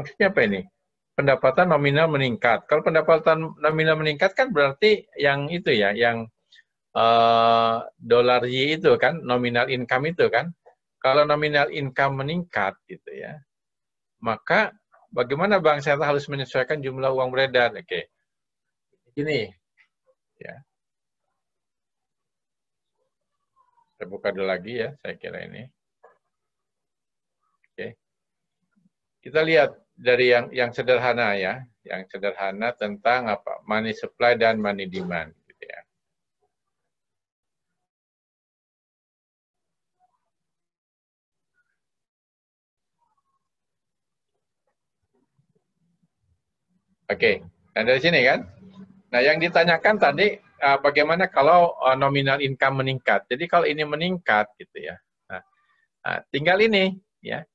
Maksudnya apa ini? Pendapatan nominal meningkat. Kalau pendapatan nominal meningkat kan berarti yang itu ya, yang uh, dolar Y itu kan, nominal income itu kan. Kalau nominal income meningkat gitu ya, maka bagaimana bank sentral harus menyesuaikan jumlah uang beredar? Oke. Okay ini. Ya. Saya buka dulu lagi ya, saya kira ini. Oke. Kita lihat dari yang yang sederhana ya, yang sederhana tentang apa? money supply dan money demand gitu ya. Oke, okay. ada di sini kan? Nah, yang ditanyakan tadi uh, bagaimana kalau uh, nominal income meningkat. Jadi kalau ini meningkat gitu ya. Nah, nah tinggal ini ya.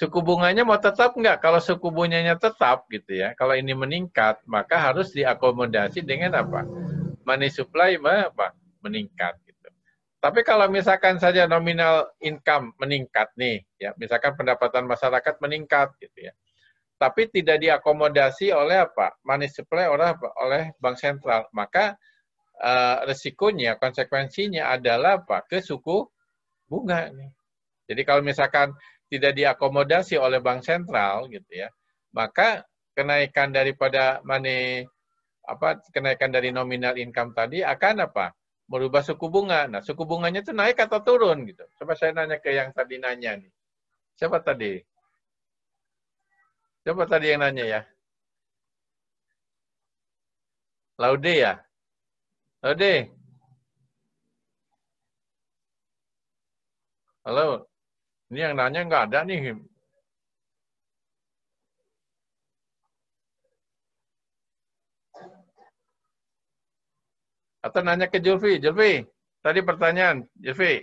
Suku bunganya mau tetap enggak? Kalau suku bunganya tetap gitu ya. Kalau ini meningkat, maka harus diakomodasi dengan apa? Money supply apa? meningkat gitu. Tapi kalau misalkan saja nominal income meningkat nih, ya misalkan pendapatan masyarakat meningkat gitu ya tapi tidak diakomodasi oleh apa? Money supply oleh oleh bank sentral. Maka uh, resikonya, konsekuensinya adalah apa? Ke suku bunga nih. Jadi kalau misalkan tidak diakomodasi oleh bank sentral gitu ya, maka kenaikan daripada money apa kenaikan dari nominal income tadi akan apa? merubah suku bunga. Nah, suku bunganya itu naik atau turun gitu. Coba saya nanya ke yang tadi nanya nih. Siapa tadi? Siapa tadi yang nanya ya? Laude ya? Laude? Halo? Ini yang nanya nggak ada nih. Atau nanya ke Julfi. Julfi, tadi pertanyaan. Julfi,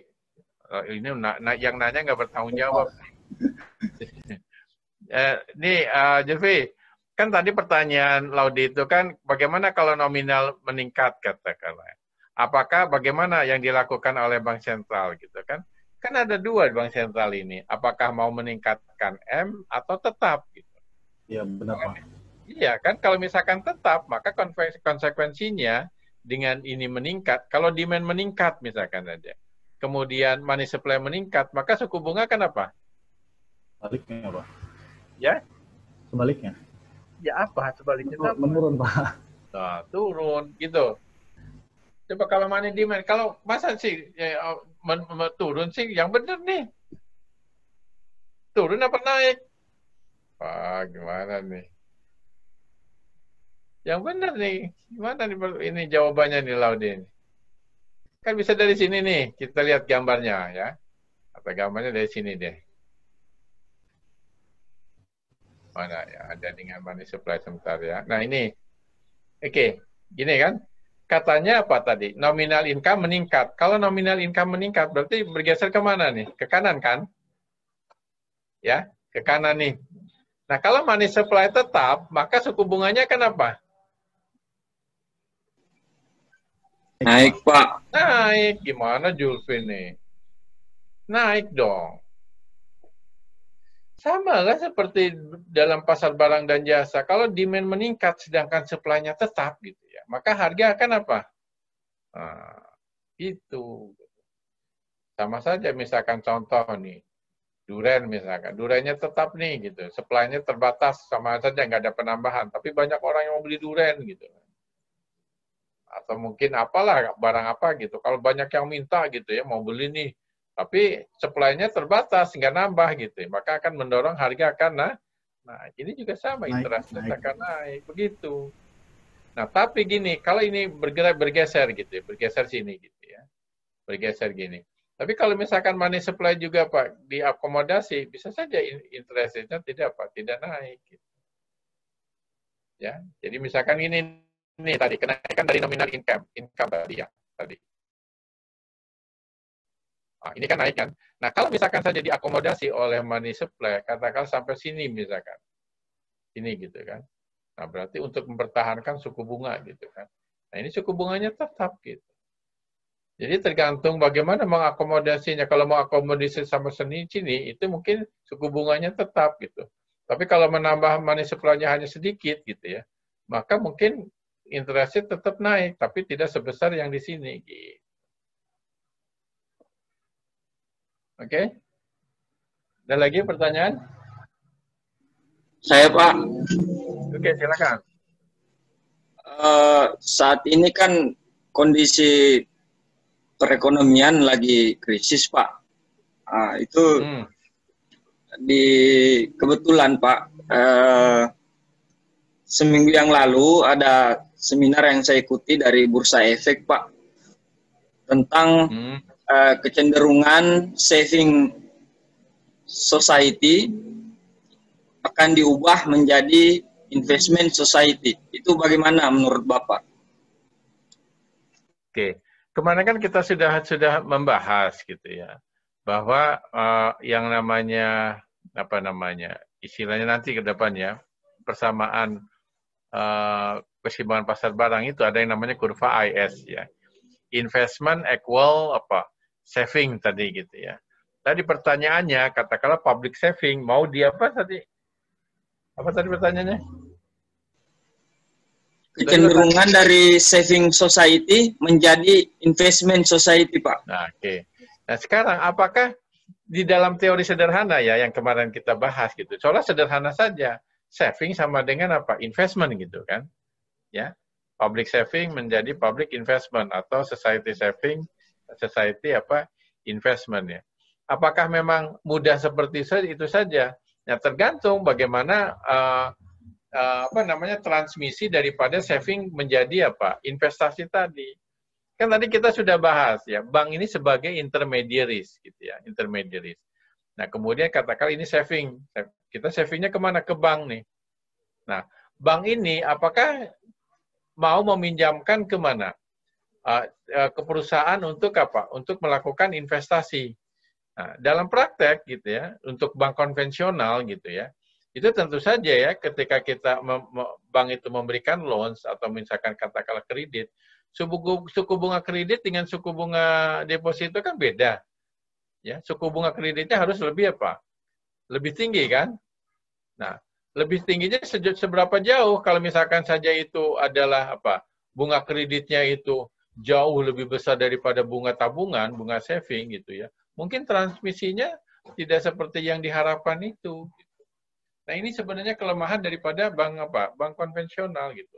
oh, ini na yang nanya nggak bertanggung jawab. [LAUGHS] ini eh, uh, eh, Jeffrey, kan tadi pertanyaan Laudi itu kan bagaimana kalau nominal meningkat katakanlah. Apakah bagaimana yang dilakukan oleh Bank Sentral gitu kan? Kan ada dua Bank Sentral ini. Apakah mau meningkatkan M atau tetap gitu? Iya benar Pak. Iya kan kalau misalkan tetap maka konsekuensinya dengan ini meningkat. Kalau demand meningkat misalkan aja, kemudian money supply meningkat, maka suku bunga kan apa? Baliknya Pak Ya? Sebaliknya? Ya apa sebaliknya? Menurun, apa? menurun Pak. Nah, turun gitu. Coba kalau money demand, kalau masa sih ya, oh, men, men, turun sih yang benar nih. Turun apa naik? Wah, gimana nih? Yang benar nih, gimana nih ini jawabannya nih Laudin? Kan bisa dari sini nih, kita lihat gambarnya ya. Atau gambarnya dari sini deh. mana ya? Ada dengan money supply sebentar ya. Nah ini, oke, okay. gini kan? Katanya apa tadi? Nominal income meningkat. Kalau nominal income meningkat, berarti bergeser ke mana nih? Ke kanan kan? Ya, ke kanan nih. Nah kalau money supply tetap, maka suku bunganya kenapa? Naik Pak. Naik. Gimana Julfi, nih? Naik dong. Sama kan seperti dalam pasar barang dan jasa. Kalau demand meningkat sedangkan supply-nya tetap gitu ya, maka harga akan apa? Nah, itu. Sama saja misalkan contoh nih, duren misalkan. Durennya tetap nih gitu, supply-nya terbatas sama saja nggak ada penambahan. Tapi banyak orang yang mau beli duren gitu atau mungkin apalah barang apa gitu. Kalau banyak yang minta gitu ya mau beli nih tapi supply-nya terbatas sehingga nambah gitu. Maka akan mendorong harga akan nah, nah ini juga sama interest naik. akan naik begitu. Nah, tapi gini, kalau ini bergerak bergeser gitu ya, bergeser sini gitu ya. Bergeser gini. Tapi kalau misalkan money supply juga Pak diakomodasi, bisa saja interest tidak Pak, tidak naik gitu. Ya, jadi misalkan ini ini tadi kenaikan dari nominal income, income tadi ya, tadi. Nah, ini kan naik kan. Nah, kalau misalkan saja diakomodasi oleh money supply, katakan sampai sini misalkan. Ini gitu kan. Nah, berarti untuk mempertahankan suku bunga gitu kan. Nah, ini suku bunganya tetap gitu. Jadi tergantung bagaimana mengakomodasinya. Kalau mau akomodasi sama seni sini, itu mungkin suku bunganya tetap gitu. Tapi kalau menambah money supply-nya hanya sedikit gitu ya, maka mungkin interest tetap naik, tapi tidak sebesar yang di sini gitu. Oke. Okay? Ada lagi pertanyaan? Saya Pak. Oke, okay, silakan. Uh, saat ini kan kondisi perekonomian lagi krisis Pak. Uh, itu hmm. di kebetulan Pak. Uh, seminggu yang lalu ada seminar yang saya ikuti dari Bursa Efek Pak tentang hmm uh, kecenderungan saving society akan diubah menjadi investment society. Itu bagaimana menurut Bapak? Oke, kemarin kan kita sudah sudah membahas gitu ya bahwa uh, yang namanya apa namanya istilahnya nanti ke depannya persamaan uh, pasar barang itu ada yang namanya kurva IS ya. Investment equal apa? saving tadi gitu ya. Tadi pertanyaannya, katakanlah public saving, mau di apa tadi? Apa tadi pertanyaannya? Kecenderungan dari saving society menjadi investment society, Pak. Nah, oke. Okay. Nah, sekarang apakah di dalam teori sederhana ya yang kemarin kita bahas gitu. Soalnya sederhana saja. Saving sama dengan apa? Investment gitu kan. Ya. Public saving menjadi public investment atau society saving society apa investment ya. Apakah memang mudah seperti itu saja? Nah, tergantung bagaimana uh, uh, apa namanya transmisi daripada saving menjadi apa? investasi tadi. Kan tadi kita sudah bahas ya, bank ini sebagai intermediaries gitu ya, intermediaries. Nah, kemudian katakan ini saving. Kita savingnya kemana? Ke bank nih. Nah, bank ini apakah mau meminjamkan kemana? Ah, eh, ke perusahaan untuk apa? Untuk melakukan investasi. Nah, dalam praktek gitu ya, untuk bank konvensional gitu ya, itu tentu saja ya ketika kita bank itu memberikan loans atau misalkan katakanlah kredit, suku, suku bunga kredit dengan suku bunga deposito kan beda. Ya, suku bunga kreditnya harus lebih apa? Lebih tinggi kan? Nah, lebih tingginya seberapa jauh kalau misalkan saja itu adalah apa? Bunga kreditnya itu jauh lebih besar daripada bunga tabungan, bunga saving gitu ya. Mungkin transmisinya tidak seperti yang diharapkan itu. Nah ini sebenarnya kelemahan daripada bank apa? Bank konvensional gitu.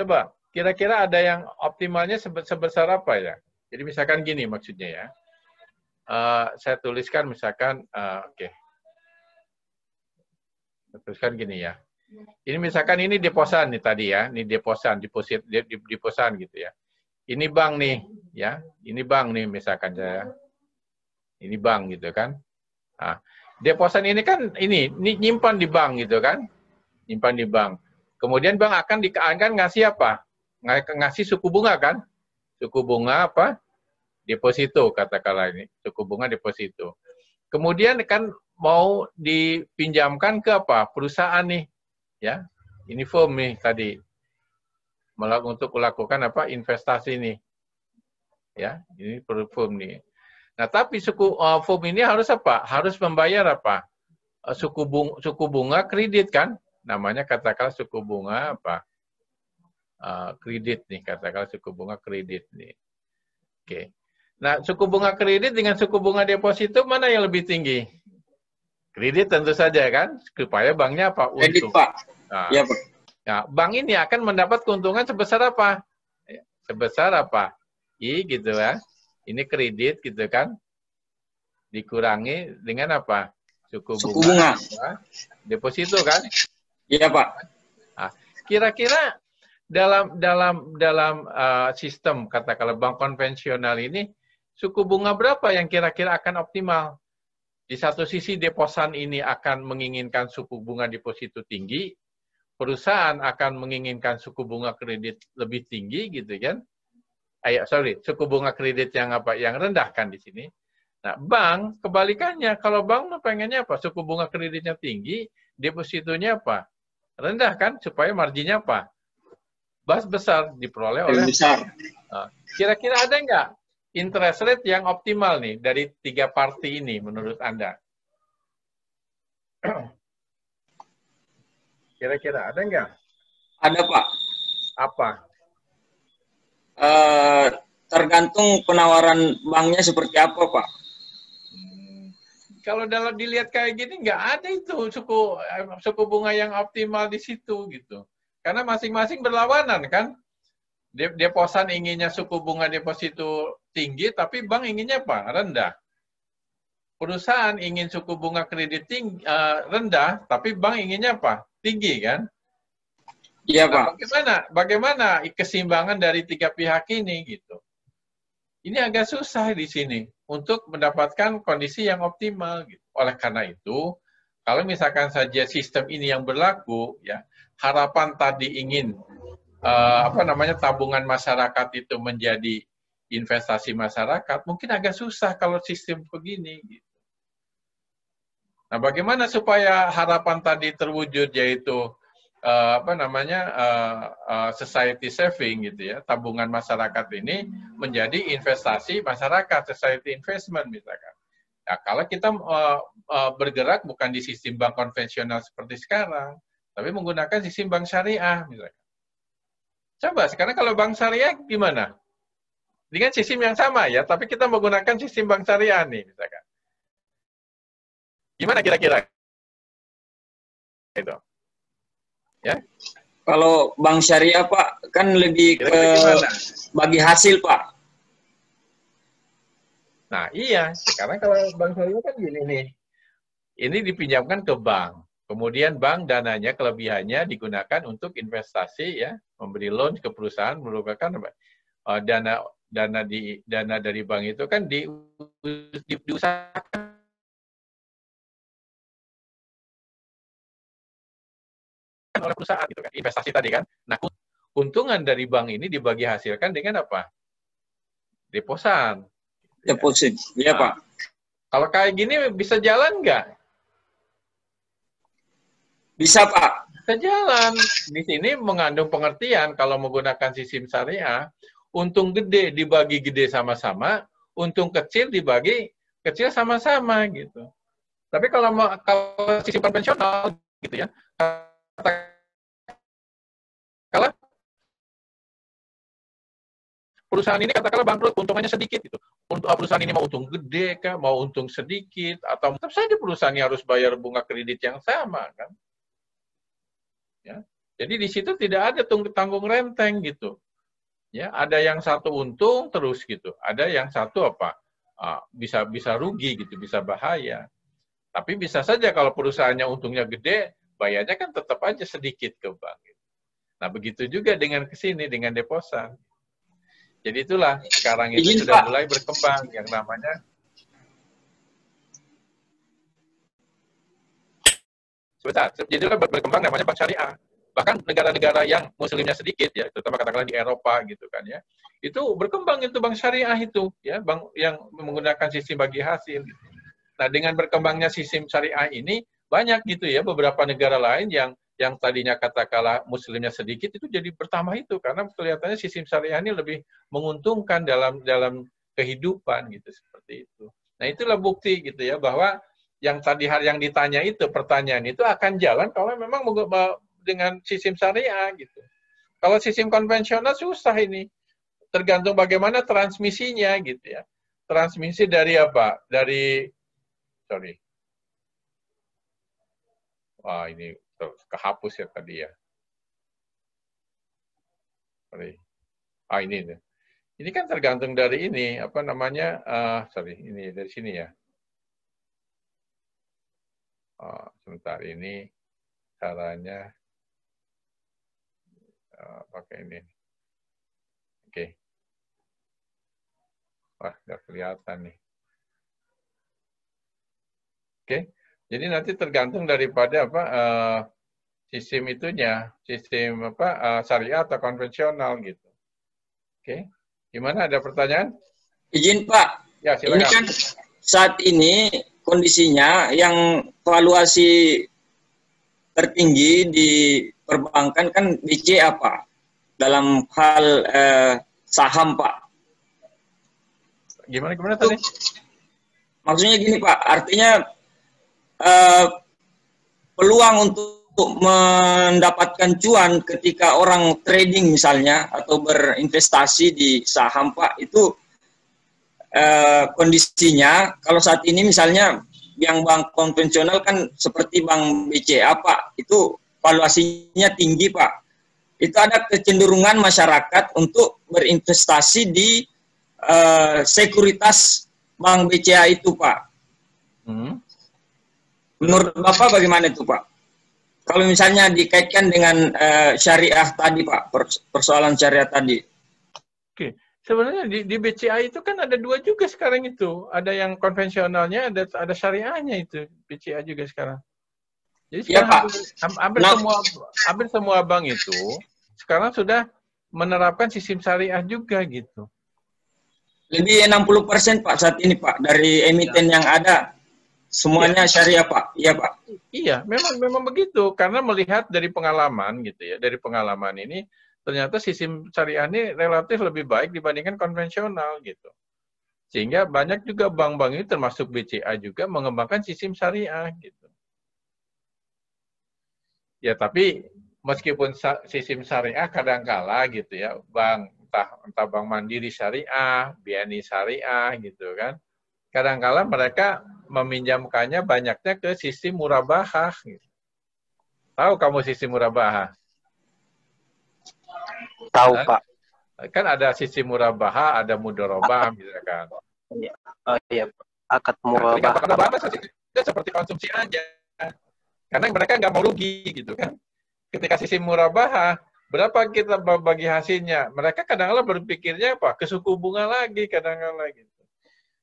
Coba kira-kira ada yang optimalnya sebesar apa ya? Jadi misalkan gini maksudnya ya. Uh, saya tuliskan misalkan, uh, oke. Okay. tuliskan gini ya. Ini misalkan ini deposan nih tadi ya, ini deposan, deposit, deposan gitu ya ini bank nih, ya, ini bank nih misalkan saya, ini bank gitu kan. Nah, deposan ini kan ini, ini nyimpan di bank gitu kan, nyimpan di bank. Kemudian bank akan dikeankan ngasih apa? Ngasih suku bunga kan? Suku bunga apa? Deposito katakanlah ini, suku bunga deposito. Kemudian kan mau dipinjamkan ke apa? Perusahaan nih, ya, ini firm nih tadi melakukan untuk melakukan apa investasi nih. Ya, ini perform nih. Nah, tapi suku uh, eh, form ini harus apa? Harus membayar apa? Uh, suku bung suku bunga kredit kan? Namanya katakanlah suku bunga apa? Uh, kredit nih, katakanlah suku bunga kredit nih. Oke. Okay. Nah, suku bunga kredit dengan suku bunga deposito mana yang lebih tinggi? Kredit tentu saja kan, supaya banknya apa? untuk? Pak. Nah, ya Ya, bank ini akan mendapat keuntungan sebesar apa? Ya, sebesar apa? I gitu ya. Ini kredit gitu kan. Dikurangi dengan apa? Suku bunga. Suku bunga. Ya. Deposito kan? Iya, Pak. Nah, kira-kira dalam dalam dalam uh, sistem katakanlah bank konvensional ini suku bunga berapa yang kira-kira akan optimal? Di satu sisi deposan ini akan menginginkan suku bunga deposito tinggi, perusahaan akan menginginkan suku bunga kredit lebih tinggi gitu kan. Ayo, sorry, suku bunga kredit yang apa? Yang rendah kan di sini. Nah, bank kebalikannya. Kalau bank mau pengennya apa? Suku bunga kreditnya tinggi, depositonya apa? Rendah kan? Supaya marginnya apa? Bas besar diperoleh oleh besar. Ah, kira-kira ada nggak interest rate yang optimal nih dari tiga parti ini menurut Anda? [CLEARS THROAT] Kira-kira ada nggak? Ada Pak. Apa? Uh, tergantung penawaran banknya seperti apa Pak. Hmm. kalau dalam dilihat kayak gini nggak ada itu suku eh, suku bunga yang optimal di situ gitu. Karena masing-masing berlawanan kan. Deposan inginnya suku bunga deposito tinggi, tapi bank inginnya apa? Rendah perusahaan ingin suku bunga kredit tinggi, uh, eh, rendah, tapi bank inginnya apa? tinggi kan? Iya nah, Pak. bagaimana bagaimana kesimbangan dari tiga pihak ini gitu? Ini agak susah di sini untuk mendapatkan kondisi yang optimal. Gitu. Oleh karena itu, kalau misalkan saja sistem ini yang berlaku, ya harapan tadi ingin uh, apa namanya tabungan masyarakat itu menjadi investasi masyarakat, mungkin agak susah kalau sistem begini. Gitu. Nah, bagaimana supaya harapan tadi terwujud yaitu uh, apa namanya uh, uh, society saving gitu ya, tabungan masyarakat ini menjadi investasi masyarakat, society investment misalkan. Nah, kalau kita uh, uh, bergerak bukan di sistem bank konvensional seperti sekarang, tapi menggunakan sistem bank syariah misalkan. Coba sekarang kalau bank syariah gimana? Dengan sistem yang sama ya, tapi kita menggunakan sistem bank syariah nih misalkan. Gimana kira-kira? Itu. Ya. Kalau Bank Syariah, Pak, kan lebih kira -kira ke bagi hasil, Pak. Nah, iya. Sekarang kalau Bank Syariah kan gini nih. Ini dipinjamkan ke bank. Kemudian bank dananya kelebihannya digunakan untuk investasi ya, memberi loan ke perusahaan merupakan uh, dana dana di dana dari bank itu kan di, di diusahakan dimanfaatkan oleh perusahaan gitu kan investasi tadi kan nah keuntungan dari bank ini dibagi hasilkan dengan apa deposan deposit ya, ya pak kalau kayak gini bisa jalan nggak bisa pak bisa jalan di sini mengandung pengertian kalau menggunakan sistem syariah untung gede dibagi gede sama-sama untung kecil dibagi kecil sama-sama gitu tapi kalau kalau sistem konvensional gitu ya katakanlah perusahaan ini katakanlah bangkrut, untungannya sedikit itu Untuk perusahaan ini mau untung gede kah, mau untung sedikit atau tetap saja perusahaan ini harus bayar bunga kredit yang sama kan. Ya. Jadi di situ tidak ada tanggung renteng gitu. Ya, ada yang satu untung terus gitu, ada yang satu apa? bisa bisa rugi gitu, bisa bahaya. Tapi bisa saja kalau perusahaannya untungnya gede, bayarnya kan tetap aja sedikit ke bank. Nah, begitu juga dengan kesini dengan Deposan. Jadi itulah sekarang ini iya, sudah mulai berkembang yang namanya sebentar. Jadi berkembang namanya bank syariah. Bahkan negara-negara yang muslimnya sedikit ya, terutama katakanlah di Eropa gitu kan ya. Itu berkembang itu bank syariah itu ya, bank yang menggunakan sistem bagi hasil. Nah, dengan berkembangnya sistem syariah ini banyak gitu ya beberapa negara lain yang yang tadinya katakanlah muslimnya sedikit itu jadi pertama itu karena kelihatannya sistem syariah ini lebih menguntungkan dalam dalam kehidupan gitu seperti itu. Nah, itulah bukti gitu ya bahwa yang tadi hari yang ditanya itu pertanyaan itu akan jalan kalau memang dengan sistem syariah gitu. Kalau sistem konvensional susah ini. Tergantung bagaimana transmisinya gitu ya. Transmisi dari apa? Dari sorry. Wah, ini kehapus ya tadi ya. sorry Ah ini ini. Ini kan tergantung dari ini apa namanya? Uh, sorry, ini dari sini ya. Oh, sebentar ini caranya uh, pakai ini. Oke. Okay. Wah, nggak kelihatan nih. Oke. Okay. Jadi nanti tergantung daripada apa uh, sistem itunya, sistem apa uh, eh, syariah atau konvensional gitu. Oke. Okay. Gimana ada pertanyaan? Izin Pak. Ya, Ini kan saat ini kondisinya yang valuasi tertinggi di perbankan kan BCA apa? dalam hal eh, saham Pak. Gimana gimana tadi? Maksudnya gini Pak, artinya Eh, peluang untuk mendapatkan cuan ketika orang trading misalnya atau berinvestasi di saham Pak itu uh, kondisinya kalau saat ini misalnya yang bank konvensional kan seperti bank BCA Pak itu valuasinya tinggi Pak itu ada kecenderungan masyarakat untuk berinvestasi di uh, sekuritas bank BCA itu Pak. Hmm. Menurut Bapak bagaimana itu Pak? Kalau misalnya dikaitkan dengan uh, syariah tadi Pak, persoalan syariah tadi. Oke, sebenarnya di, di BCA itu kan ada dua juga sekarang itu. Ada yang konvensionalnya, ada ada syariahnya itu BCA juga sekarang. Jadi iya, sekarang ya, hampir, hampir nah. semua hampir semua bank itu sekarang sudah menerapkan sistem syariah juga gitu. Lebih 60 persen Pak saat ini Pak dari emiten ya. yang ada Semuanya iya. syariah Pak, iya Pak. Iya, memang memang begitu karena melihat dari pengalaman gitu ya, dari pengalaman ini ternyata sistem syariah ini relatif lebih baik dibandingkan konvensional gitu. Sehingga banyak juga bank-bank ini termasuk BCA juga mengembangkan sistem syariah gitu. Ya tapi meskipun sistem syariah kadangkala gitu ya, bank entah entah bank mandiri syariah, BNI syariah gitu kan kadangkala mereka meminjamkannya banyaknya ke sisi murabahah. Gitu. Tahu kamu sisi murabahah? Tahu, kan? Pak. Kan ada sisi murabahah, ada mudorobah, misalkan. Iya, oh, iya. Akad murabahah. Nah, itu seperti konsumsi aja. Karena mereka nggak mau rugi, gitu kan. Ketika sisi murabahah, berapa kita bagi hasilnya? Mereka kadang-kadang berpikirnya apa? kesuku bunga lagi, kadang-kadang lagi. Gitu.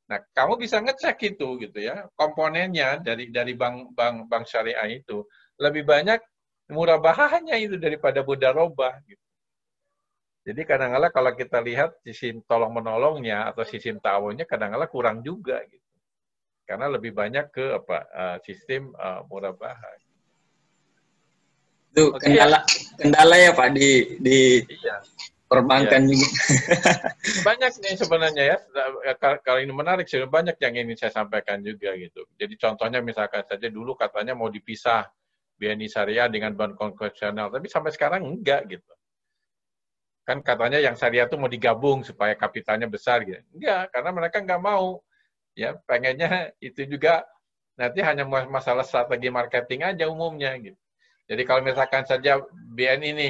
Nah, kamu bisa ngecek itu gitu ya, komponennya dari dari bank bank bank syariah itu lebih banyak murabahannya itu daripada mudaroba gitu. Jadi kadang-kala kalau kita lihat sisi tolong menolongnya atau sisi tawonnya kadang-kala kurang juga gitu. Karena lebih banyak ke apa eh, sistem uh, eh, bahan. Itu kendala kendala ya Pak di di iya perbankan ya. juga. [LAUGHS] banyak nih sebenarnya ya, kalau ini menarik sih, banyak yang ingin saya sampaikan juga gitu. Jadi contohnya misalkan saja dulu katanya mau dipisah BNI syariah dengan bank konvensional, tapi sampai sekarang enggak gitu. Kan katanya yang syariah itu mau digabung supaya kapitalnya besar gitu. Enggak, karena mereka enggak mau. Ya, pengennya itu juga nanti hanya masalah strategi marketing aja umumnya gitu. Jadi kalau misalkan saja BNI ini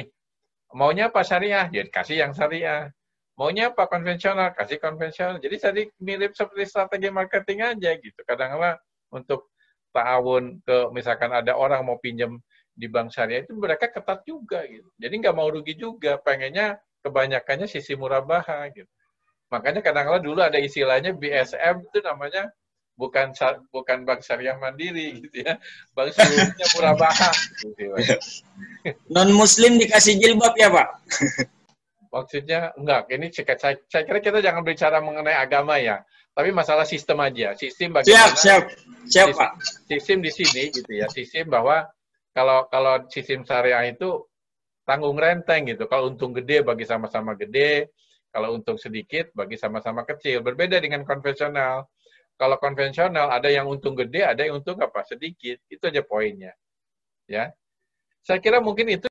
Maunya apa syariah? Ya kasih yang syariah. Maunya apa konvensional? Kasih konvensional. Jadi tadi mirip seperti strategi marketing aja gitu. Kadang-kadang untuk tahun ke misalkan ada orang mau pinjam di bank syariah itu mereka ketat juga gitu. Jadi nggak mau rugi juga, pengennya kebanyakannya sisi murabaha gitu. Makanya kadang-kadang dulu ada istilahnya BSM itu namanya bukan bukan bank syariah mandiri gitu ya bank syariahnya murabaha gitu ya. [LAUGHS] non muslim dikasih jilbab ya pak maksudnya enggak ini saya, saya kira kita jangan bicara mengenai agama ya tapi masalah sistem aja sistem bagaimana siap siap siap sistem, sistem di sini gitu ya sistem bahwa kalau kalau sistem syariah itu tanggung renteng gitu kalau untung gede bagi sama-sama gede kalau untung sedikit bagi sama-sama kecil berbeda dengan konvensional kalau konvensional ada yang untung gede, ada yang untung apa sedikit. Itu aja poinnya. Ya. Saya kira mungkin itu